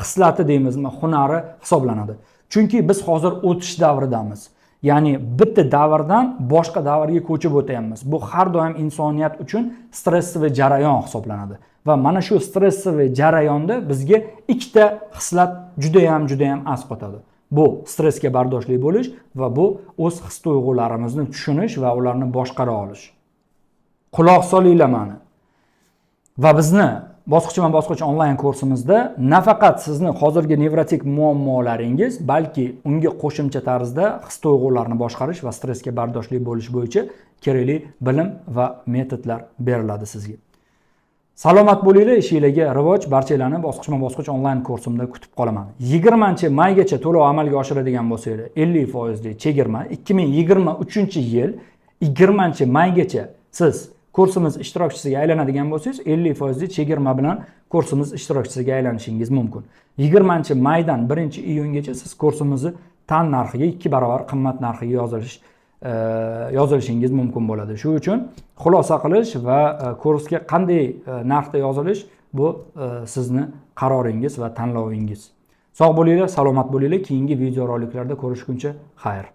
hislati deymizmi hunari hisoblanadi chunki biz hozir o'tish davridamiz ya'ni bitta davrdan boshqa davrga ko'chib o'tyapmiz bu har doim insoniyat uchun stressовый jarayon hisoblanadi va mana shu stressaviy jarayonda bizga ikkita hislat judayam judayam as qotadi bu stressga bardoshli bo'lish va bu o'z his tuyg'ularimizni tushunish va ularni boshqara olish quloq solinglar mani va bizni bosqichma bosqich onlayn kursimizda nafaqat sizni hozirgi nevrotik muammolaringiz balki unga qo'shimcha tarzda his tuyg'ularni boshqarish va stressga bardoshli bo'lish bo'yicha kerakli bilim va metodlar beriladi sizga salomat bo'linglar ishinglarga rivoj barchalarni bosqichma bosqich onlayn kursimda kutib qolaman yigirmanchi maygacha to'lov amalga oshiradigan bo'lsanglar ellik foizli chegirma ikki ming yigirma uchinchi yil yigirmanchi maygacha siz kursimiz ishtirokchisiga aylanadigan bo'lsangiz ellik foizli chegirma bilan kursimiz ishtirokchisiga aylanishingiz mumkin yigirmanchi maydan birinchi iyungacha siz kursimizni tan narxiga ikki barobar qimmat narxiga yozilish yozilishingiz mumkin bo'ladi shu uchun xulosa qilish va e, kursga qanday e, narxda yozilish bu e, sizni qaroringiz va tanlovingiz sog' bo'linglar salomat bo'linglar keyingi videoroliklarda ko'rishguncha xayr